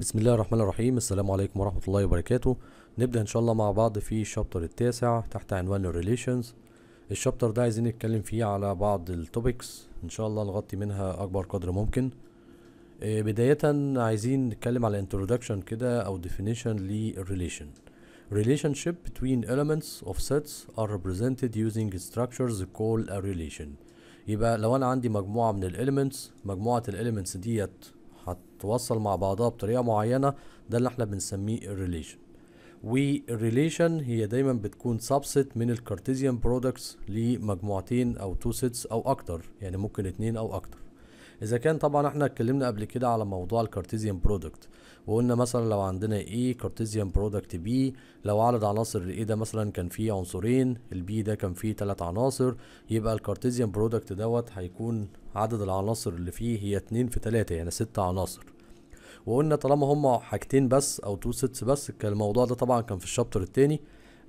بسم الله الرحمن الرحيم السلام عليكم ورحمة الله وبركاته نبدأ إن شاء الله مع بعض في الشابتر التاسع تحت عنوان الريليشنز الشابتر ده عايزين نتكلم فيه على بعض التوبكس إن شاء الله نغطي منها أكبر قدر ممكن آه، بداية عايزين نتكلم على introduction كده أو definition للريليشن Relationship between elements of sets are represented using structures called a relation يبقى لو أنا عندي مجموعة من Elements مجموعة Elements ديت تتوصل مع بعضها بطريقه معينه ده اللي احنا بنسميه الريليشن والريليشن هي دايما بتكون سبست من الكارتيزيان برودكتس لمجموعتين او تو سيتس او اكتر يعني ممكن اتنين او اكتر اذا كان طبعا احنا اتكلمنا قبل كده على موضوع الكارتيزيان برودكت وقلنا مثلا لو عندنا ايه كارتيزيان برودكت بي لو عدد عناصر الايه ده مثلا كان فيه عنصرين البي ده كان فيه تلات عناصر يبقى الكارتيزيان برودكت دوت هيكون عدد العناصر اللي فيه هي اتنين في تلاتة يعني ست عناصر وقلنا طالما هما حاجتين بس او تو سيتس بس الموضوع ده طبعا كان في الشابتر التاني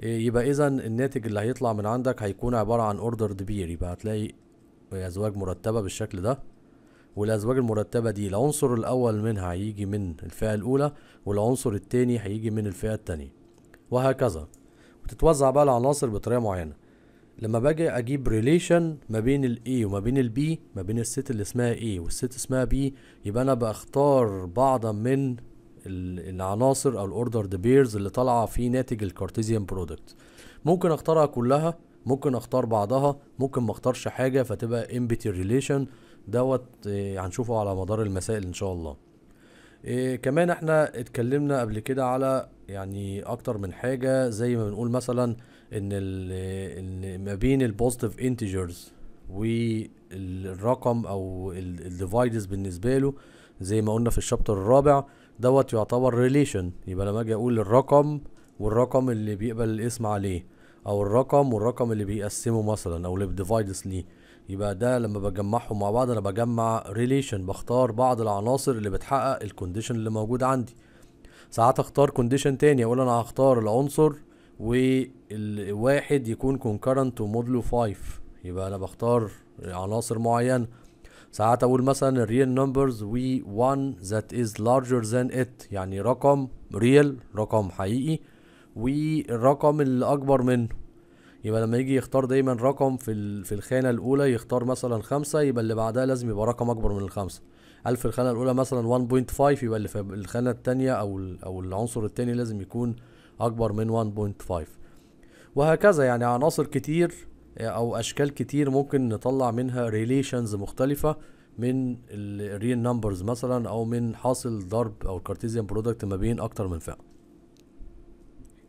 إيه، يبقى اذا الناتج اللي هيطلع من عندك هيكون عباره عن اوردر بير يبقى هتلاقي ازواج مرتبه بالشكل ده والازواج المرتبه دي العنصر الاول منها هيجي من الفئه الاولى والعنصر التاني هيجي من الفئه التانيه وهكذا وتتوزع بقى العناصر بطريقه معينه لما باجي اجيب ريليشن ما بين الاي وما بين البي ما بين الست اللي اسمها اي والست اسمها بي يبقى انا بختار بعضا من العناصر او الاوردر دي بيرز اللي طالعه في ناتج الكارتيزيان برودكت ممكن اختارها كلها ممكن اختار بعضها ممكن ما اختارش حاجه فتبقى امبتي ريليشن دوت آه، هنشوفه على مدار المسائل ان شاء الله إيه كمان احنا اتكلمنا قبل كده على يعني اكتر من حاجة زي ما بنقول مثلا ان, ان ما بين البوزيتيف انتجرز والرقم او الديفايدز بالنسبة له زي ما قلنا في الشابتر الرابع دوت يعتبر ريليشن يبقى لما اجي اقول الرقم والرقم اللي بيقبل الاسم عليه او الرقم والرقم اللي بيقسمه مثلا او اللي بيديفايدز ليه يبقى ده لما بجمعهم مع بعض انا بجمع ريليشن بختار بعض العناصر اللي بتحقق الكونديشن اللي موجود عندي ساعات اختار كونديشن تاني اقول انا هختار العنصر والواحد يكون concurrent ومودلو 5 يبقى انا بختار عناصر معينة ساعات اقول مثلا real numbers و 1 ذات از لارجر ذان ات يعني رقم ريال رقم حقيقي والرقم اللي اكبر منه يبقى لما يجي يختار دايما رقم في في الخانه الاولى يختار مثلا خمسة يبقى اللي بعدها لازم يبقى رقم اكبر من الخمسة هل في الخانه الاولى مثلا 1.5 يبقى اللي في الخانه الثانيه او او العنصر الثاني لازم يكون اكبر من 1.5 وهكذا يعني عناصر كتير آه، او اشكال كتير ممكن نطلع منها ريليشنز مختلفه من الريل نمبرز مثلا او من حاصل ضرب او الكارتيزيان برودكت ما بين اكتر من فئه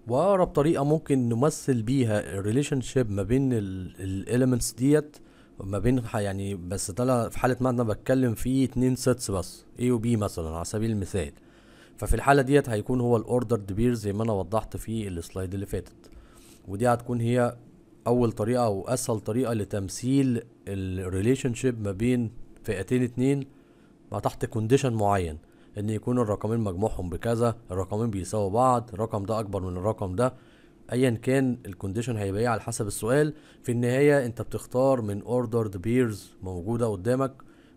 واقرب طريقه ممكن نمثل بيها الريليشن شيب ما بين الاليمنتس ديت ما بين يعني بس ده في حاله ما انا بتكلم في اتنين سيتس بس A و B مثلا على سبيل المثال ففي الحاله ديت هيكون هو الاوردر بير زي ما انا وضحت في السلايد اللي فاتت ودي هتكون هي اول طريقه او اسهل طريقه لتمثيل الريليشن شيب ما بين فئتين اتنين ما تحت كونديشن معين ان يكون الرقمين مجموعهم بكذا الرقمين بيساووا بعض الرقم ده اكبر من الرقم ده ايا كان الكونديشن هيبقى ايه على حسب السؤال في النهايه انت بتختار من اوردرد بيرز موجوده قدامك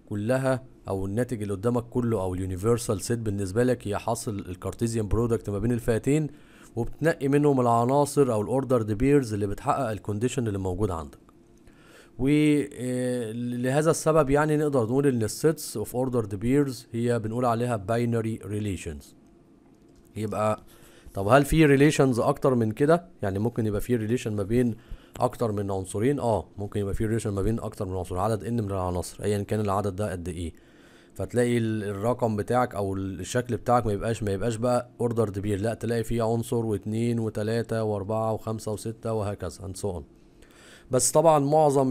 كلها او الناتج اللي قدامك كله او اليونيفرسال سيت بالنسبه لك هي حاصل الكارتيزيان برودكت ما بين الفئتين وبتنقي منهم العناصر او الاوردرد بيرز اللي بتحقق الكونديشن اللي موجود عندك ولهذا آه، السبب يعني نقدر نقول ان السيتس اوف اوردرد بيرز هي بنقول عليها باينري ريليشنز يبقى طب هل في ريليشنز اكتر من كده يعني ممكن يبقى في ريليشن ما بين اكتر من عنصرين اه ممكن يبقى في ريليشن ما بين اكتر من عنصر عدد ان من العناصر ايا كان العدد ده قد ايه فتلاقي الرقم بتاعك او الشكل بتاعك ما يبقاش ما يبقاش بقى اوردر بير لا تلاقي فيه عنصر واثنين وثلاثة واربعة وخمسة وستة وهكذا سو so بس طبعا معظم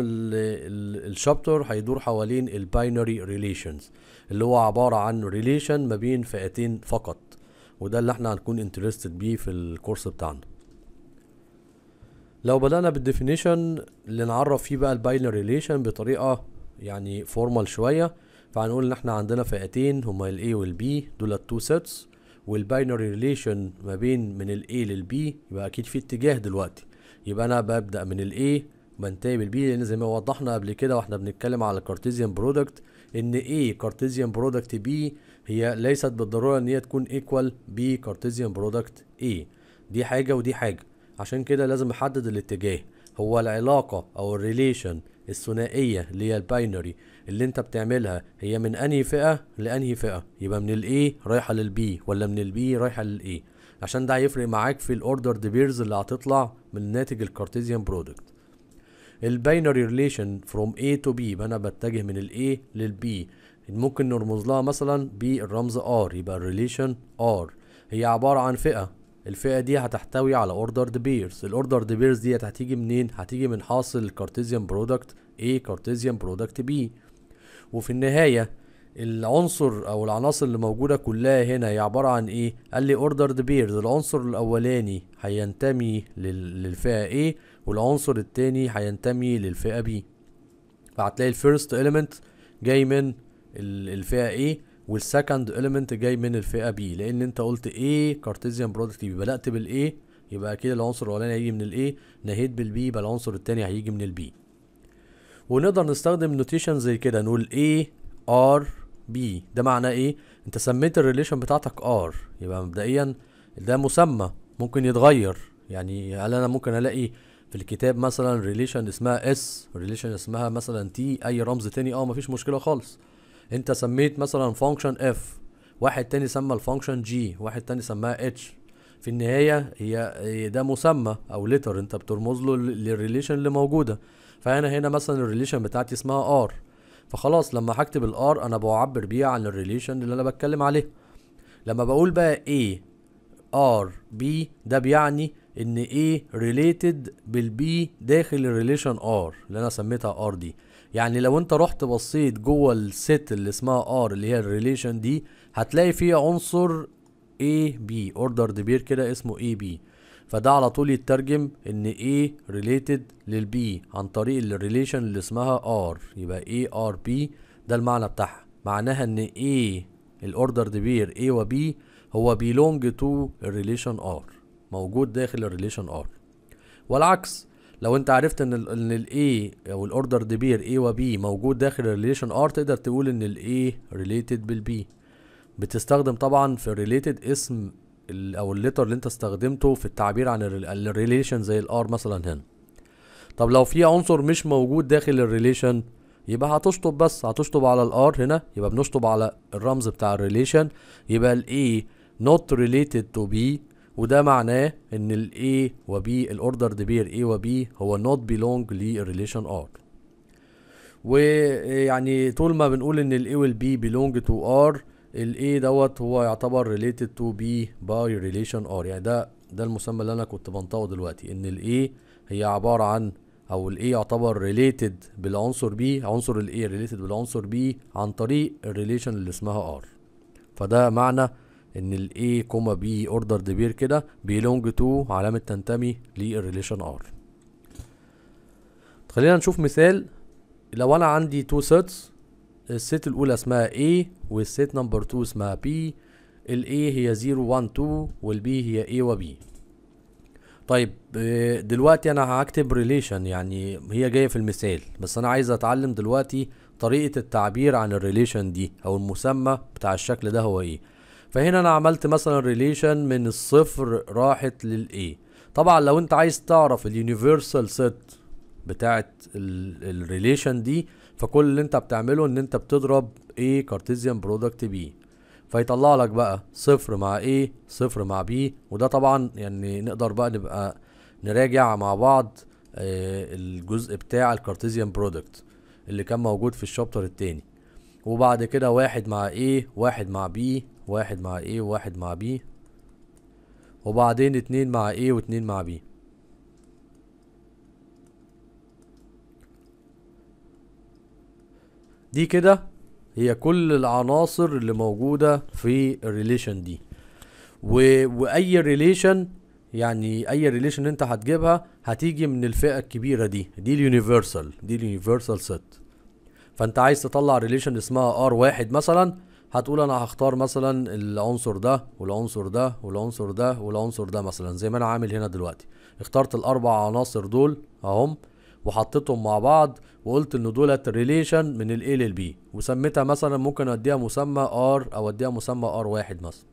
الشابتر هيدور حوالين الباينري ريليشنز اللي هو عباره عن ريليشن ما بين فئتين فقط وده اللي احنا هنكون انترستد بيه في الكورس بتاعنا لو بدأنا بالديفينيشن اللي نعرف فيه بقى الباينري ريليشن بطريقة يعني فورمال شوية فهنقول ان احنا عندنا فئتين هما ال A وال B دول التو سيتس والباينري ريليشن ما بين من ال A لل B يبقى اكيد في اتجاه دلوقتي يبقى انا ببدأ من ال A بنتهي بالبي لان زي ما وضحنا قبل كده واحنا بنتكلم على الكارتيزيان برودكت ان ايه كارتيزيان برودكت بي هي ليست بالضروره ان هي تكون ايكوال بي كارتيزيان برودكت ايه دي حاجه ودي حاجه عشان كده لازم احدد الاتجاه هو العلاقه او الريليشن الثنائيه اللي هي الباينري اللي انت بتعملها هي من انهي فئه لانهي فئه يبقى من الاي رايحه للبي ولا من البي رايحه للاي عشان ده هيفرق معاك في الاوردر دي بيرز اللي هتطلع من ناتج الكارتيزيان برودكت الباينري ريليشن فروم A to B يبقى انا بتجه من ال A لل B ممكن نرمز لها مثلا بالرمز R يبقى الريليشن R هي عبارة عن فئة الفئة دي هتحتوي على اوردرد بيرز الاوردرد بيرز دي هتيجي منين هتيجي من حاصل الكارتيزيان برودكت A كارتيزيان برودكت B وفي النهاية العنصر او العناصر اللي موجوده كلها هنا هي عباره عن ايه قال لي اوردرد بيرز العنصر الاولاني هينتمي للفئه A والعنصر الثاني هينتمي للفئه B فهتلاقي الفيرست اليمنت جاي من الفئه A والسكند اليمنت جاي من الفئه B لان انت قلت A كارتيزيان برودكت بدات بالاي يبقى اكيد العنصر الاولاني هيجي من الاي نهيت بالبي يبقى العنصر الثاني هيجي من البي ونقدر نستخدم نوتيشن زي كده نقول A R بي ده معناه ايه انت سميت الريليشن بتاعتك ار يبقى مبدئيا ده مسمى ممكن يتغير يعني هل انا ممكن الاقي في الكتاب مثلا ريليشن اسمها اس ريليشن اسمها مثلا تي اي رمز تاني اه مفيش مشكله خالص انت سميت مثلا فانكشن اف واحد تاني سمى الفانكشن جي واحد تاني سماها اتش في النهايه هي ده مسمى او لتر انت بترمز له للريليشن اللي موجوده فانا هنا مثلا الريليشن بتاعتي اسمها ار فخلاص لما هكتب الار انا بعبر بيها عن الريليشن اللي انا بتكلم عليه لما بقول بقى A R B ده بيعني ان A related B داخل الريليشن R اللي انا سميتها R دي يعني لو انت رحت بصيت جوه الست اللي اسمها R اللي هي الريليشن دي هتلاقي فيها عنصر A B اوردر دبير كده اسمه A B فده على طول يترجم ان A related لل B عن طريق الريليشن اللي اسمها R يبقى A R B ده المعنى بتاعها معناها ان A الاوردر ديبير A و B هو belong to الريليشن R موجود داخل الريليشن R والعكس لو انت عرفت ان ال ان الاي او الاوردر ديبير A و B موجود داخل الريليشن R تقدر تقول ان الاي related بالبي بتستخدم طبعا في related اسم او الليتر اللي انت استخدمته في التعبير عن الريليشن زي الار مثلا هنا طب لو في عنصر مش موجود داخل الريليشن يبقى هتشطب بس هتشطب على الار هنا يبقى بنشطب على الرمز بتاع الريليشن يبقى الاي not related to b وده معناه ان الاي A الاوردر دي بير A وبي هو not belong للريليشن R ويعني طول ما بنقول ان الاي A بيلونج تو belong to R الاي دوت هو يعتبر ريليتد تو بي باي ريليشن R يعني ده ده المسمى اللي انا كنت بنطقه دلوقتي ان الاي هي عبارة عن او الاي يعتبر ريليتد بالعنصر B عنصر الاي ريليتد بالعنصر B عن طريق الريليشن اللي اسمها R فده معنى ان الاي كوما بي اوردر دبير كده بيلونج تو علامة تنتمي للريليشن R خلينا نشوف مثال لو انا عندي تو سيتس الست الاولى اسمها A والست نمبر 2 اسمها B ال A هي 0 1 2 وال B هي A و B طيب آه، دلوقتي انا هكتب ريليشن يعني هي جايه في المثال بس انا عايز اتعلم دلوقتي طريقه التعبير عن الريليشن دي او المسمى بتاع الشكل ده هو ايه فهنا انا عملت مثلا ريليشن من الصفر راحت A طبعا لو انت عايز تعرف اليونيفرسال سيت بتاعت الريليشن دي فكل اللي انت بتعمله ان انت بتضرب A كارتيزيان برودكت B فيطلع لك بقى صفر مع A صفر مع B وده طبعا يعني نقدر بقى نبقى نراجع مع بعض آه، الجزء بتاع الكارتيزيان برودكت اللي كان موجود في الشابتر التاني وبعد كده واحد مع A واحد مع B واحد مع A واحد مع B وبعدين اتنين مع A واتنين مع B دي كده هي كل العناصر اللي موجودة في الريليشن دي و... واي ريليشن يعني اي ريليشن انت هتجيبها هتيجي من الفئة الكبيرة دي دي اليونيفرسال دي اليونيفرسال ست فانت عايز تطلع ريليشن اسمها ار واحد مثلا هتقول انا هختار مثلا العنصر ده والعنصر ده والعنصر ده والعنصر ده مثلا زي ما انا عامل هنا دلوقتي اخترت الاربع عناصر دول اهم وحطيتهم مع بعض وقلت ان دولت ريليشن من الاي للبي وسميتها مثلا ممكن اديها مسمى ار او اديها مسمى ار واحد مثلا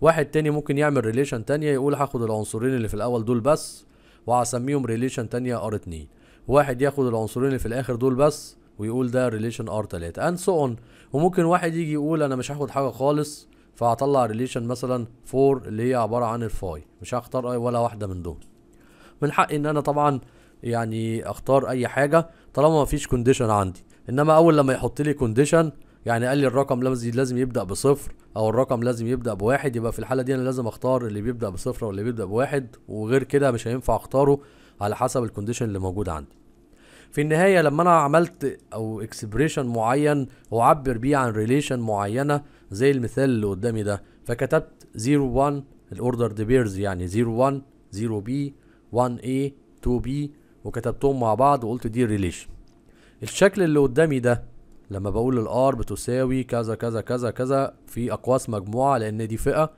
واحد تاني ممكن يعمل ريليشن تانية يقول هاخد العنصرين اللي في الاول دول بس وهسميهم ريليشن تانية ار اتنين واحد ياخد العنصرين اللي في الاخر دول بس ويقول ده ريليشن ار تلاتة اند سو اون وممكن واحد يجي يقول انا مش هاخد حاجه خالص فهطلع ريليشن مثلا 4 اللي هي عباره عن الفاي مش هختار اي ولا واحده من دول من حقي ان انا طبعا يعني اختار اي حاجه طالما ما فيش كونديشن عندي انما اول لما يحط لي كونديشن يعني قال لي الرقم لازم يبدا بصفر او الرقم لازم يبدا بواحد يبقى في الحاله دي انا لازم اختار اللي بيبدا بصفر واللي بيبدا بواحد وغير كده مش هينفع اختاره على حسب الكونديشن اللي موجود عندي في النهايه لما انا عملت او اكسبريشن معين واعبر بيه عن ريليشن معينه زي المثال اللي قدامي ده فكتبت 0 1 الاوردر دي بيرز يعني 0 1 0 بي 1 اي 2 بي وكتبتهم مع بعض وقلت دي الريليشن الشكل اللي قدامي ده لما بقول الار بتساوي كذا كذا كذا كذا في اقواس مجموعه لان دي فئه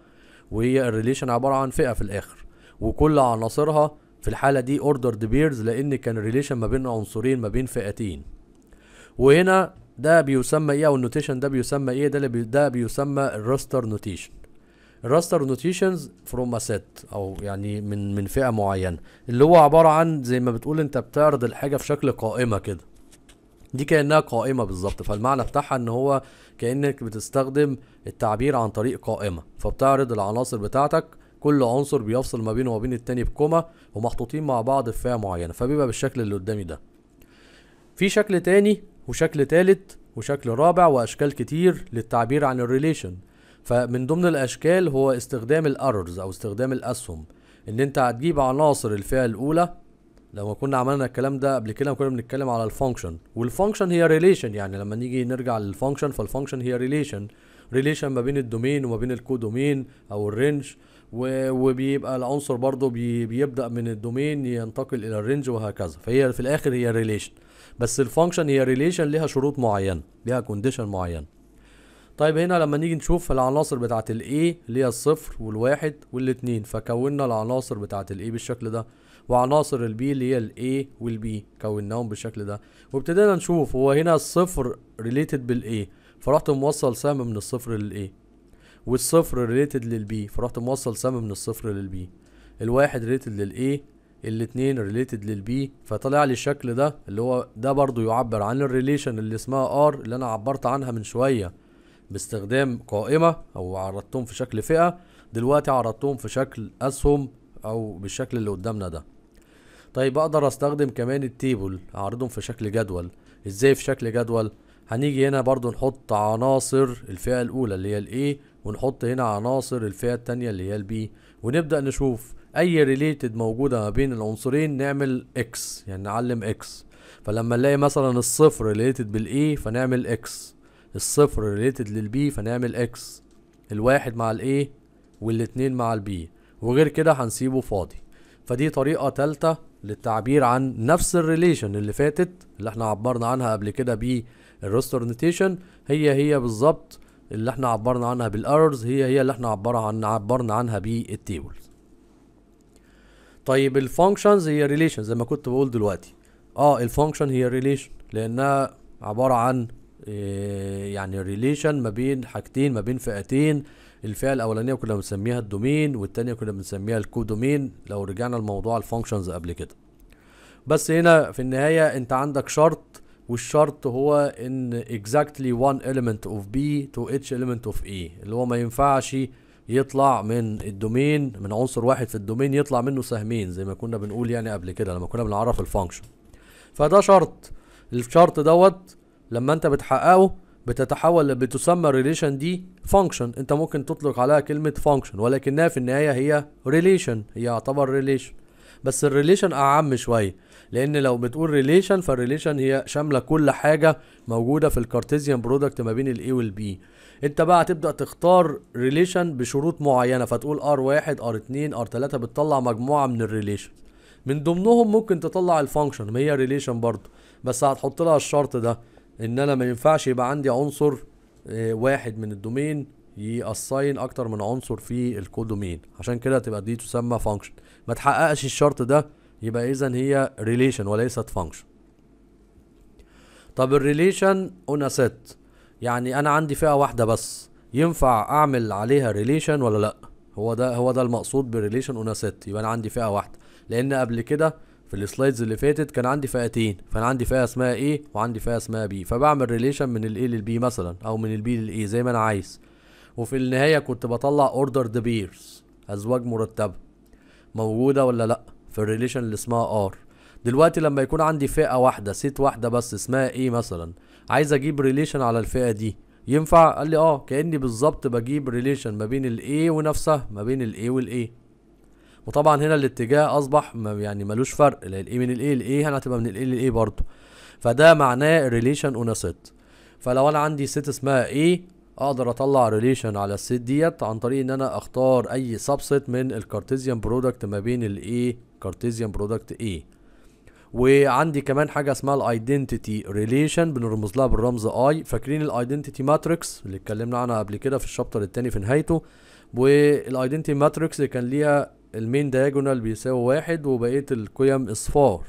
وهي الريليشن عباره عن فئه في الاخر وكل عناصرها في الحاله دي اوردرد بيرز لان كان الريليشن ما بين عنصرين ما بين فئتين وهنا ده بيسمى ايه او النوتيشن ده بيسمى ايه ده بي ده بيسمى الراستر نوتيشن راستر نوتيشنز فروم اسيت سيت او يعني من من فئه معينه اللي هو عباره عن زي ما بتقول انت بتعرض الحاجه في شكل قائمه كده دي كانها قائمه بالظبط فالمعنى بتاعها ان هو كانك بتستخدم التعبير عن طريق قائمه فبتعرض العناصر بتاعتك كل عنصر بيفصل ما بينه وما بين التاني بكومة ومحطوطين مع بعض في فئه معينه فبيبقى بالشكل اللي قدامي ده في شكل تاني وشكل تالت وشكل رابع واشكال كتير للتعبير عن الريليشن فمن ضمن الاشكال هو استخدام الارورز او استخدام الاسهم ان انت هتجيب عناصر الفئه الاولى لما كنا عملنا الكلام ده قبل كده كنا بنتكلم على الفانكشن والفانكشن هي ريليشن يعني لما نيجي نرجع للفانكشن فالفانكشن هي ريليشن ريليشن ما بين الدومين وما بين الكودومين او الرينج وبيبقى العنصر برضه بي بيبدا من الدومين ينتقل الى الرينج وهكذا فهي في الاخر هي ريليشن بس الفانكشن هي ريليشن ليها شروط معينه ليها كونديشن معينه طيب هنا لما نيجي نشوف العناصر بتاعة ال A اللي هي الصفر والواحد والاتنين فكونا العناصر بتاعة ال A بالشكل ده وعناصر ال B اللي هي ال A وال B كوناهم بالشكل ده وابتدينا نشوف هو هنا الصفر ريليتد بال A فرحت موصل سهم من الصفر لل A والصفر ريليتد لل B فرحت موصل سهم من الصفر لل B الواحد ريليتد لل A الاتنين ريليتد للبي فطلع لي الشكل ده اللي هو ده برضو يعبر عن الريليشن اللي اسمها ار اللي انا عبرت عنها من شويه باستخدام قائمة أو عرضتهم في شكل فئة دلوقتي عرضتهم في شكل أسهم أو بالشكل اللي قدامنا ده طيب أقدر أستخدم كمان التيبل أعرضهم في شكل جدول إزاي في شكل جدول هنيجي هنا برضو نحط عناصر الفئة الأولى اللي هي الإيه ونحط هنا عناصر الفئة التانية اللي هي البي ونبدأ نشوف أي ريليتد موجودة ما بين العنصرين نعمل إكس يعني نعلم إكس فلما نلاقي مثلا الصفر ريليتد بالإي فنعمل إكس الصفر ريليتد للبي فنعمل اكس الواحد مع الايه والاتنين مع البي وغير كده هنسيبه فاضي فدي طريقة تالتة للتعبير عن نفس الريليشن اللي فاتت اللي احنا عبرنا عنها قبل كده بالروستر نوتيشن هي هي بالظبط اللي احنا عبرنا عنها بالارز هي هي اللي احنا عبرها عن عبرنا عنها بالتيبلز طيب الفانكشنز هي ريليشن زي ما كنت بقول دلوقتي اه الفانكشن هي ريليشن لانها عبارة عن آه، يعني ريليشن ما بين حاجتين ما بين فئتين الفئه الاولانيه كنا بنسميها الدومين والثانيه كنا بنسميها الكودومين لو رجعنا لموضوع الفانكشنز قبل كده بس هنا في النهايه انت عندك شرط والشرط هو ان exactly one element of B to each element of A اللي هو ما ينفعش يطلع من الدومين من عنصر واحد في الدومين يطلع منه سهمين زي ما كنا بنقول يعني قبل كده لما كنا بنعرف الفانكشن فده شرط الشرط دوت لما انت بتحققه بتتحول بتسمى الريليشن دي فانكشن انت ممكن تطلق عليها كلمه فانكشن ولكنها في النهايه هي ريليشن هي يعتبر ريليشن بس الريليشن اعم شويه لان لو بتقول ريليشن فالريليشن هي شامله كل حاجه موجوده في الكارتيزيان برودكت ما بين الاي والبي انت بقى هتبدا تختار ريليشن بشروط معينه فتقول ار واحد ار اتنين ار تلاته بتطلع مجموعه من الريليشن من ضمنهم ممكن تطلع الفانكشن ما هي ريليشن برضه بس هتحط لها الشرط ده ان انا ما ينفعش يبقى عندي عنصر آه، واحد من الدومين يأساين اكتر من عنصر في الكودومين عشان كده تبقى دي تسمى فانكشن ما تحققش الشرط ده يبقى اذا هي ريليشن وليست فانكشن طب الريليشن قلنا ست يعني انا عندي فئه واحده بس ينفع اعمل عليها ريليشن ولا لا هو ده هو ده المقصود بريليشن اون ست يبقى انا عندي فئه واحده لان قبل كده في السلايدز اللي فاتت كان عندي فئتين فانا عندي فئه اسمها A وعندي فئه اسمها B فبعمل ريليشن من لل B مثلا او من البي A زي ما انا عايز وفي النهايه كنت بطلع اوردر ذا بيرز ازواج مرتبه موجوده ولا لا في الريليشن اللي اسمها R دلوقتي لما يكون عندي فئه واحده سيت واحده بس اسمها A مثلا عايز اجيب ريليشن على الفئه دي ينفع قال لي اه كاني بالظبط بجيب ريليشن ما بين الاي ونفسها ما بين الاي والاي وطبعا هنا الاتجاه اصبح يعني ملوش فرق الاي من الاي لاي هنا هتبقى من الاي لاي برضه فده معناه ريليشن اون ست فلو انا عندي ست اسمها اي اقدر اطلع ريليشن على الست ديت عن طريق ان انا اختار اي سبسيت من الكارتيزيان برودكت ما بين الاي كارتيزيان برودكت اي وعندي كمان حاجه اسمها الايدنتيتي ريليشن بنرمز لها بالرمز اي فاكرين الايدنتيتي ماتريكس اللي اتكلمنا عنها قبل كده في الشابتر الثاني في نهايته والايدنتيتي ماتريكس كان ليها المين دياجونال بيساوي واحد وبقية القيم اصفار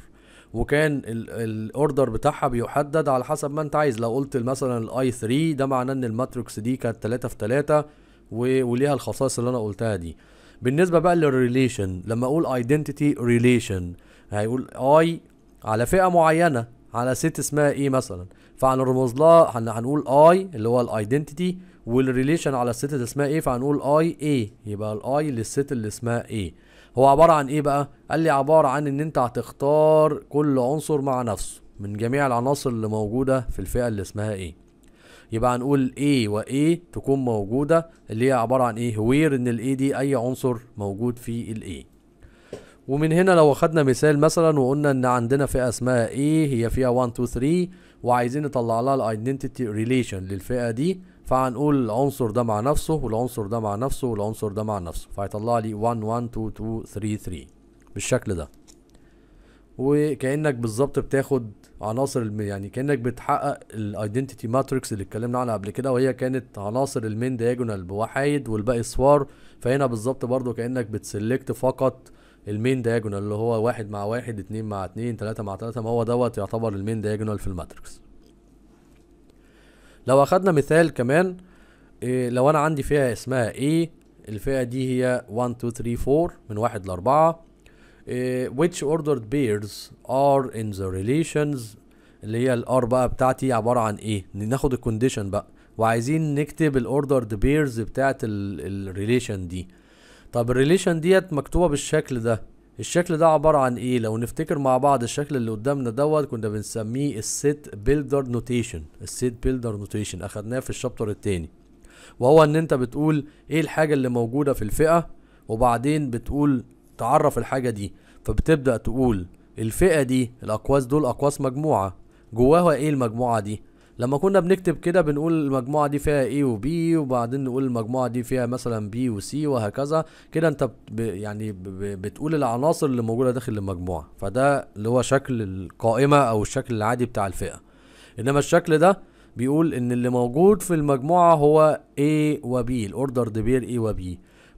وكان الاوردر بتاعها بيحدد على حسب ما انت عايز لو قلت مثلا الاي 3 ده معناه ان الماتريكس دي كانت 3 في 3 وليها الخصائص اللي انا قلتها دي بالنسبه بقى للريليشن لما اقول ايدنتيتي ريليشن هيقول اي على فئه معينه على ست اسمها ايه مثلا فهنرمز لها هنقول اي اللي هو الايدنتيتي والريليشن على الست اللي اسمها ايه فهنقول اي اي يبقى الاي للست اللي اسمها ايه هو عباره عن ايه بقى قال لي عباره عن ان انت هتختار كل عنصر مع نفسه من جميع العناصر اللي موجوده في الفئه اللي اسمها ايه يبقى هنقول و A تكون موجوده اللي هي عباره عن ايه وير ان الاي دي اي عنصر موجود في الاي ومن هنا لو اخدنا مثال مثلا وقلنا ان عندنا فئه اسمها ايه هي فيها 1 2 3 وعايزين نطلع لها الايدنتيتي ريليشن للفئه دي فهنقول العنصر ده مع نفسه والعنصر ده مع نفسه والعنصر ده مع نفسه فهيطلع لي 1 1 2 2 3 3 بالشكل ده وكانك بالظبط بتاخد عناصر الم... يعني كانك بتحقق الايدنتيتي ماتريكس اللي اتكلمنا عنها قبل كده وهي كانت عناصر المين دياجونال بوحايد والباقي صفار فهنا بالظبط برضو كانك بتسلكت فقط المين دياجونال اللي هو واحد مع واحد اتنين مع اتنين تلاتة مع تلاتة ما هو دوت يعتبر المين دياجونال في الماتريكس لو اخدنا مثال كمان إيه لو انا عندي فئه اسمها A الفئه دي هي 1 2 3 4 من 1 ل 4 إيه which ordered pairs are in the relations اللي هي الار بقى بتاعتي عباره عن ايه ناخد الكونديشن بقى وعايزين نكتب الاوردرد بيرز بتاعت الريليشن دي طب الريليشن ديت مكتوبه بالشكل ده الشكل ده عبارة عن ايه لو نفتكر مع بعض الشكل اللي قدامنا دوت كنا بنسميه السيت بيلدر نوتيشن السيت بيلدر نوتيشن اخدناه في الشابتر التاني وهو ان انت بتقول ايه الحاجة اللي موجودة في الفئة وبعدين بتقول تعرف الحاجة دي فبتبدأ تقول الفئة دي الأقواس دول أقواس مجموعة جواها ايه المجموعة دي لما كنا بنكتب كده بنقول المجموعة دي فيها A و B وبعدين نقول المجموعة دي فيها مثلا B و C وهكذا كده انت ب يعني ب بتقول العناصر اللي موجودة داخل المجموعة فده اللي هو شكل القائمة او الشكل العادي بتاع الفئة انما الشكل ده بيقول ان اللي موجود في المجموعة هو A و B الاوردر دي بير A و B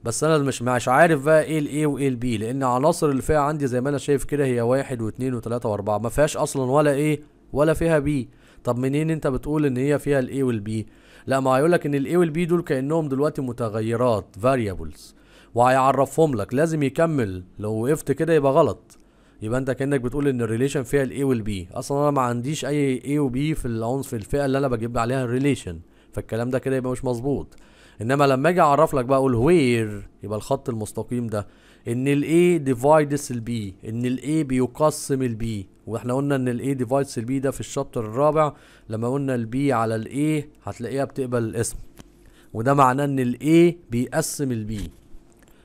بس انا مش مش عارف بقى ايه الايه وايه البي لان عناصر الفئه عندي زي ما انا شايف كده هي واحد واثنين وثلاثه واربعه ما فيهاش اصلا ولا ايه ولا فيها بي طب منين انت بتقول ان هي فيها الاي والبي لا ما هيقول لك ان الاي والبي دول كانهم دلوقتي متغيرات فاريبلز وهيعرفهم لك لازم يكمل لو وقفت كده يبقى غلط يبقى انت كانك بتقول ان الريليشن فيها الاي والبي اصلا انا ما عنديش اي اي وبي في العنص في الفئه اللي انا بجيب عليها الريليشن فالكلام ده كده يبقى مش مظبوط انما لما اجي اعرف لك بقى اقول وير يبقى الخط المستقيم ده ان الاي ديفايدس البي ان الاي بيقسم البي واحنا قلنا ان الاي ديفايدز البي ده في الشابتر الرابع لما قلنا البي على الاي هتلاقيها بتقبل الاسم وده معناه ان الاي بيقسم البي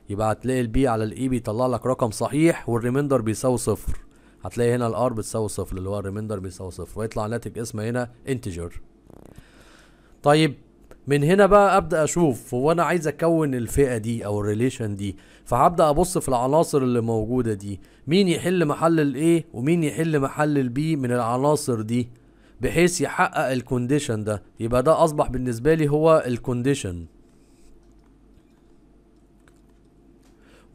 يبقى هتلاقي البي على الاي بيطلع لك رقم صحيح والريميندر بيساوي صفر هتلاقي هنا الار بتساوي صفر اللي هو الريميندر بيساوي صفر ويطلع ناتج اسمه هنا انتجر طيب من هنا بقى ابدا اشوف هو انا عايز اكون الفئه دي او الريليشن دي فهبدا ابص في العناصر اللي موجوده دي مين يحل محل الاي ومين يحل محل البي من العناصر دي بحيث يحقق الكونديشن ده يبقى ده اصبح بالنسبه لي هو الكونديشن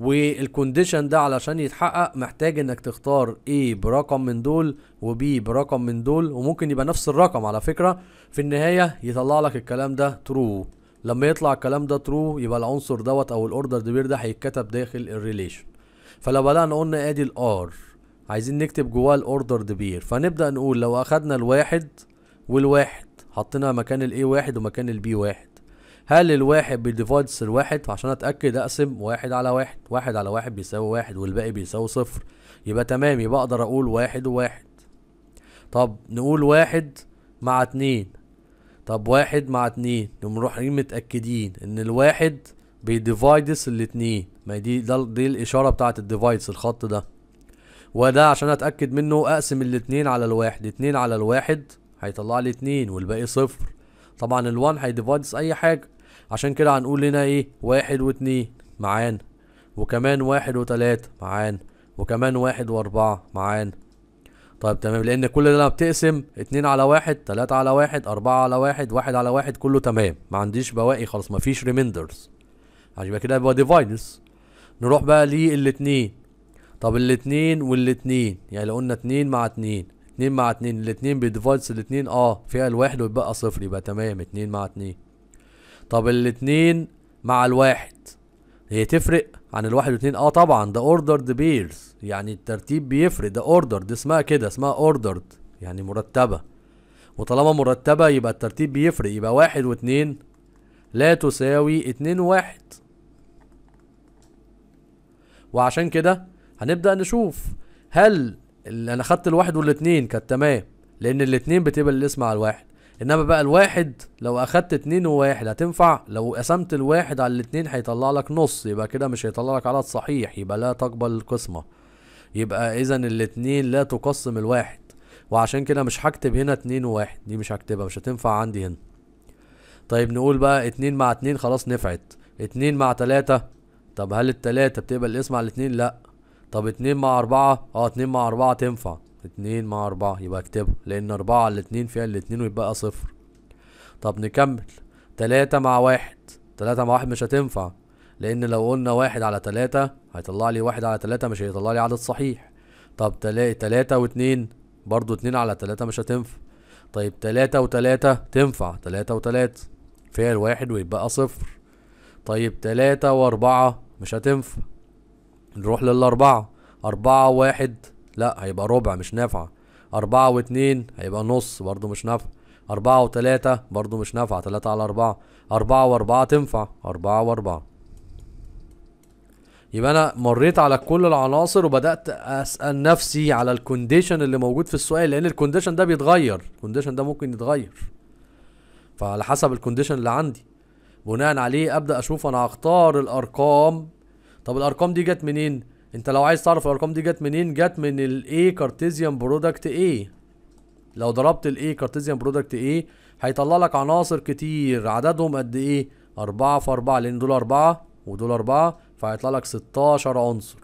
والكونديشن ده علشان يتحقق محتاج انك تختار A برقم من دول و B برقم من دول وممكن يبقى نفس الرقم على فكرة في النهاية يطلع لك الكلام ده true لما يطلع الكلام ده ترو يبقى العنصر دوت او الاوردر دبير ده هيتكتب داخل الريليشن فلو بدأنا قلنا ادي الار عايزين نكتب جواه الاوردر دبير فنبدأ نقول لو اخدنا الواحد والواحد حطينا مكان الاي واحد ومكان البي واحد هل الواحد بيديفايدس الواحد عشان اتأكد اقسم واحد على واحد واحد على واحد بيساوي واحد والباقي بيساوي صفر يبقى تمام يبقى اقدر اقول واحد وواحد طب نقول واحد مع اتنين طب واحد مع اتنين يقوم رايحين متأكدين ان الواحد بيديفايدس الاتنين ما دي ده دي الاشارة بتاعة الديفايدس الخط ده وده عشان اتأكد منه اقسم الاتنين على الواحد اتنين على الواحد هيطلع لي اتنين والباقي صفر طبعا الوان هيديفايدس اي حاجة عشان كده هنقول هنا ايه واحد واتنين معانا وكمان واحد وتلاتة معانا وكمان واحد واربعة معانا طيب تمام لان كل ده انا بتقسم 2 على 1 3 على 1 4 على 1 1 على 1 كله تمام ما عنديش بواقي خلاص ما فيش ريميندرز عشان كده يبقى ديفايدز نروح بقى للاثنين طب الاثنين والاثنين يعني لو قلنا 2 مع 2 2 مع 2 الاثنين بديفايدز الاثنين اه فيها الواحد ويبقى صفر يبقى تمام 2 مع 2 طب الاثنين مع الواحد هي تفرق عن الواحد واتنين اه طبعا ده اوردرد بيرز يعني الترتيب بيفرق ده اوردرد اسمها كده اسمها اوردرد يعني مرتبه وطالما مرتبه يبقى الترتيب بيفرق يبقى واحد واتنين لا تساوي اتنين واحد وعشان كده هنبدأ نشوف هل انا خدت الواحد والاتنين كانت تمام لان الاتنين بتبقى الاسم على الواحد انما بقى الواحد لو اخدت اتنين وواحد هتنفع لو قسمت الواحد على الاتنين هيطلع لك نص يبقى كده مش هيطلع لك عدد صحيح يبقى لا تقبل القسمة يبقى اذا الاتنين لا تقسم الواحد وعشان كده مش هكتب هنا اتنين وواحد دي مش هكتبها مش هتنفع عندي هنا طيب نقول بقى اتنين مع اتنين خلاص نفعت اتنين مع تلاتة طب هل التلاتة بتقبل القسمة على الاتنين لا طب اتنين مع اربعة اه اتنين مع اربعة تنفع اتنين مع اربعة يبقى اكتبها لان اربعة على اتنين فيها الاتنين ويبقى صفر طب نكمل تلاتة مع واحد تلاتة مع واحد مش هتنفع لان لو قلنا واحد على تلاتة هيطلع لي واحد على تلاتة مش هيطلع لي عدد صحيح طب تلا... تلاتة واتنين برضو اتنين على تلاتة مش هتنفع طيب تلاتة وتلاتة تنفع تلاتة وتلاتة فيها الواحد ويبقى صفر طيب تلاتة واربعة مش هتنفع نروح للأربعة أربعة وواحد لا هيبقى ربع مش نافعة أربعة واتنين هيبقى نص برضو مش نافعة أربعة وتلاتة برضو مش نافعة تلاتة على أربعة أربعة وأربعة تنفع أربعة وأربعة يبقى أنا مريت على كل العناصر وبدأت أسأل نفسي على الكونديشن اللي موجود في السؤال لأن الكونديشن ده بيتغير الكونديشن ده ممكن يتغير فعلى حسب الكونديشن اللي عندي بناء عليه أبدأ أشوف أنا هختار الأرقام طب الأرقام دي جت منين انت لو عايز تعرف الارقام دي جت منين جت من الاي كارتيزيان برودكت ايه لو ضربت الاي كارتيزيان برودكت ايه هيطلع لك عناصر كتير عددهم قد ايه أربعة في أربعة لأن دول أربعة ودول أربعة فهيطلع لك 16 عنصر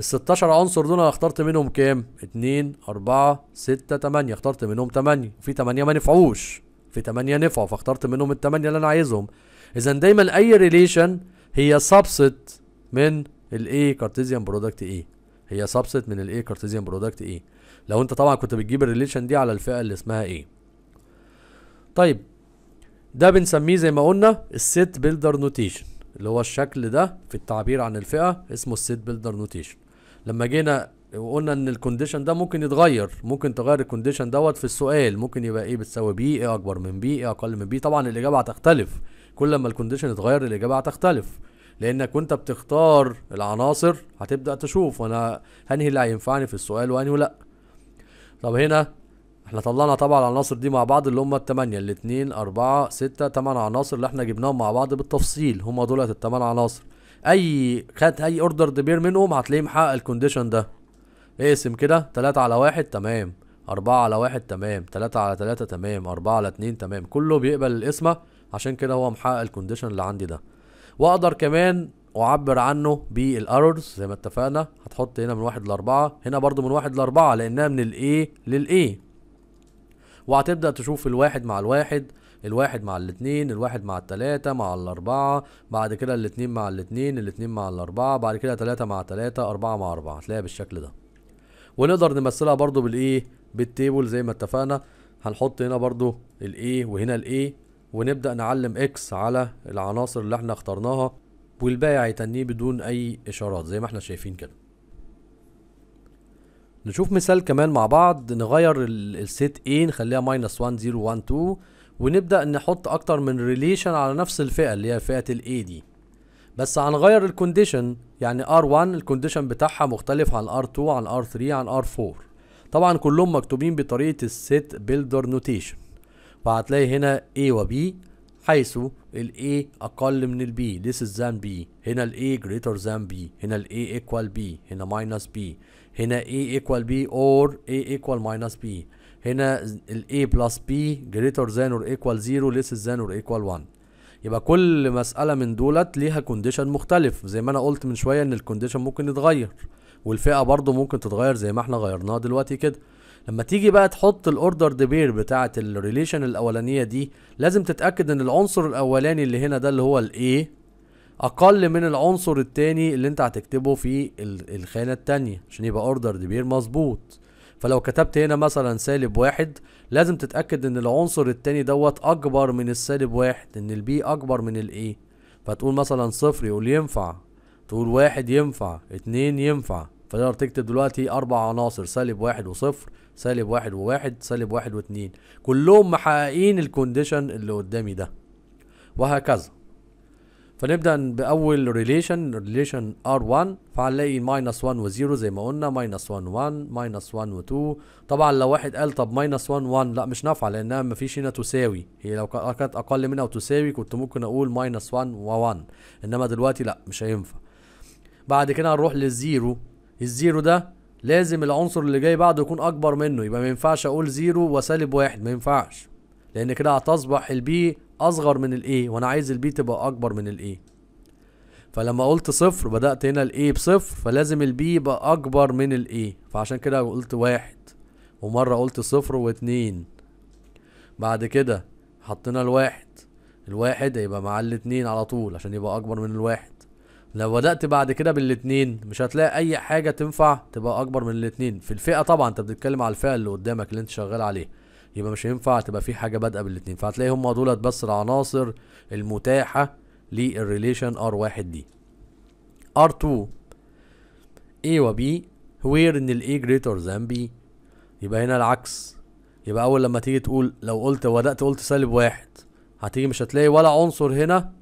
16 عنصر دول أنا اخترت منهم كام؟ اتنين أربعة ستة تمانية اخترت منهم تمانية في تمانية ما نفعوش في تمانية نفعوا فاخترت منهم التمانية اللي أنا عايزهم إذا دايما أي ريليشن هي سبست من الاي كارتيزيان برودكت ايه هي سبست من الاي كارتيزيان برودكت ايه لو انت طبعا كنت بتجيب الريليشن دي على الفئه اللي اسمها ايه طيب ده بنسميه زي ما قلنا السيت بيلدر نوتيشن اللي هو الشكل ده في التعبير عن الفئه اسمه السيت بيلدر نوتيشن لما جينا وقلنا ان الكونديشن ده ممكن يتغير ممكن تغير الكونديشن دوت في السؤال ممكن يبقى ايه بتساوي بي ايه اكبر من بي ايه اقل من بي طبعا الاجابه هتختلف كل ما الكونديشن يتغير الاجابه هتختلف لانك وانت بتختار العناصر هتبدا تشوف انا هنهي اللي هينفعني في السؤال وانهي لا طب هنا احنا طلعنا طبعا العناصر دي مع بعض اللي هم التمانية الاتنين اربعة ستة تمن عناصر اللي احنا جبناهم مع بعض بالتفصيل هم دولت التمن عناصر اي خد اي اوردر دبير منهم هتلاقيه محقق الكونديشن ده اقسم كده تلاتة على واحد تمام أربعة على واحد تمام تلاتة على تلاتة تمام أربعة على اتنين تمام كله بيقبل القسمة عشان كده هو محقق الكونديشن اللي عندي ده واقدر كمان اعبر عنه بالارورز زي ما اتفقنا هتحط هنا من واحد لاربعة هنا برضو من واحد لاربعة لانها من الايه للايه وهتبدأ تشوف الواحد مع الواحد الواحد مع الاثنين الواحد مع التلاتة مع الاربعة بعد كده الاثنين مع الاثنين الاثنين مع الاربعة بعد كده تلاتة مع تلاتة اربعة مع اربعة هتلاقيها بالشكل ده ونقدر نمثلها برضو بالايه بالتيبل زي ما اتفقنا هنحط هنا برضو الايه وهنا الايه ونبدأ نعلم اكس على العناصر اللي احنا اخترناها والباقي هيتنيه بدون اي اشارات زي ما احنا شايفين كده نشوف مثال كمان مع بعض نغير السيت A نخليها ماينس 1 0 1 2 ونبدأ نحط أكتر من ريليشن على نفس الفئة اللي هي فئة ال A دي بس هنغير الكونديشن يعني R1 الكونديشن بتاعها مختلف عن R2 عن R3 عن R4 طبعا كلهم مكتوبين بطريقة السيت بيلدر نوتيشن فهتلاقي هنا A و B حيث ال A أقل من ال B less than B هنا ال A greater than B هنا ال A equal B هنا minus B هنا A equal B or A equal minus B هنا ال A plus B greater than or equal 0 less than or equal 1 يبقى كل مسألة من دولت ليها كونديشن مختلف زي ما أنا قلت من شوية إن الكونديشن ممكن يتغير والفئة برضو ممكن تتغير زي ما احنا غيرناها دلوقتي كده لما تيجي بقى تحط الاوردر بير بتاعه الريليشن الاولانيه دي لازم تتاكد ان العنصر الاولاني اللي هنا ده اللي هو الايه اقل من العنصر التاني اللي انت هتكتبه في الخانه التانيه عشان يبقى اوردر بير مظبوط فلو كتبت هنا مثلا سالب واحد لازم تتأكد ان العنصر التاني دوت اكبر من السالب واحد ان البي اكبر من الايه فتقول مثلا صفر يقول ينفع تقول واحد ينفع اتنين ينفع فتقدر تكتب دلوقتي اربع عناصر سالب واحد وصفر سالب واحد وواحد سالب واحد واتنين كلهم محققين الكونديشن اللي قدامي ده وهكذا فنبدا باول ريليشن ريليشن ار1 فهنلاقي ماينس 1 و0 زي ما قلنا ماينس 1 1 ماينس 1 و2 طبعا لو واحد قال طب ماينس 1 1 لا مش نافعه لانها ما فيش هنا تساوي هي لو كانت اقل منها وتساوي كنت ممكن اقول ماينس 1 و1 انما دلوقتي لا مش هينفع بعد كده هنروح للزيرو الزيرو ده لازم العنصر اللي جاي بعده يكون اكبر منه يبقى ما ينفعش اقول زيرو وسالب واحد ما ينفعش لان كده هتصبح البي اصغر من الاي وانا عايز البي تبقى اكبر من الاي فلما قلت صفر بدأت هنا الاي بصفر فلازم البي يبقى اكبر من الاي فعشان كده قلت واحد ومرة قلت صفر واتنين بعد كده حطينا الواحد الواحد هيبقى مع الاتنين على طول عشان يبقى اكبر من الواحد لو بدأت بعد كده بالاتنين مش هتلاقي اي حاجة تنفع تبقى اكبر من الاتنين في الفئة طبعا انت بتتكلم على الفئة اللي قدامك اللي انت شغال عليه يبقى مش هينفع تبقى في حاجة بادئة بالاتنين فهتلاقي هما دولت بس العناصر المتاحة للريليشن R1 دي R2 A و وير ان ال A ذان بي B يبقى هنا العكس يبقى اول لما تيجي تقول لو قلت بدأت قلت سالب واحد هتيجي مش هتلاقي ولا عنصر هنا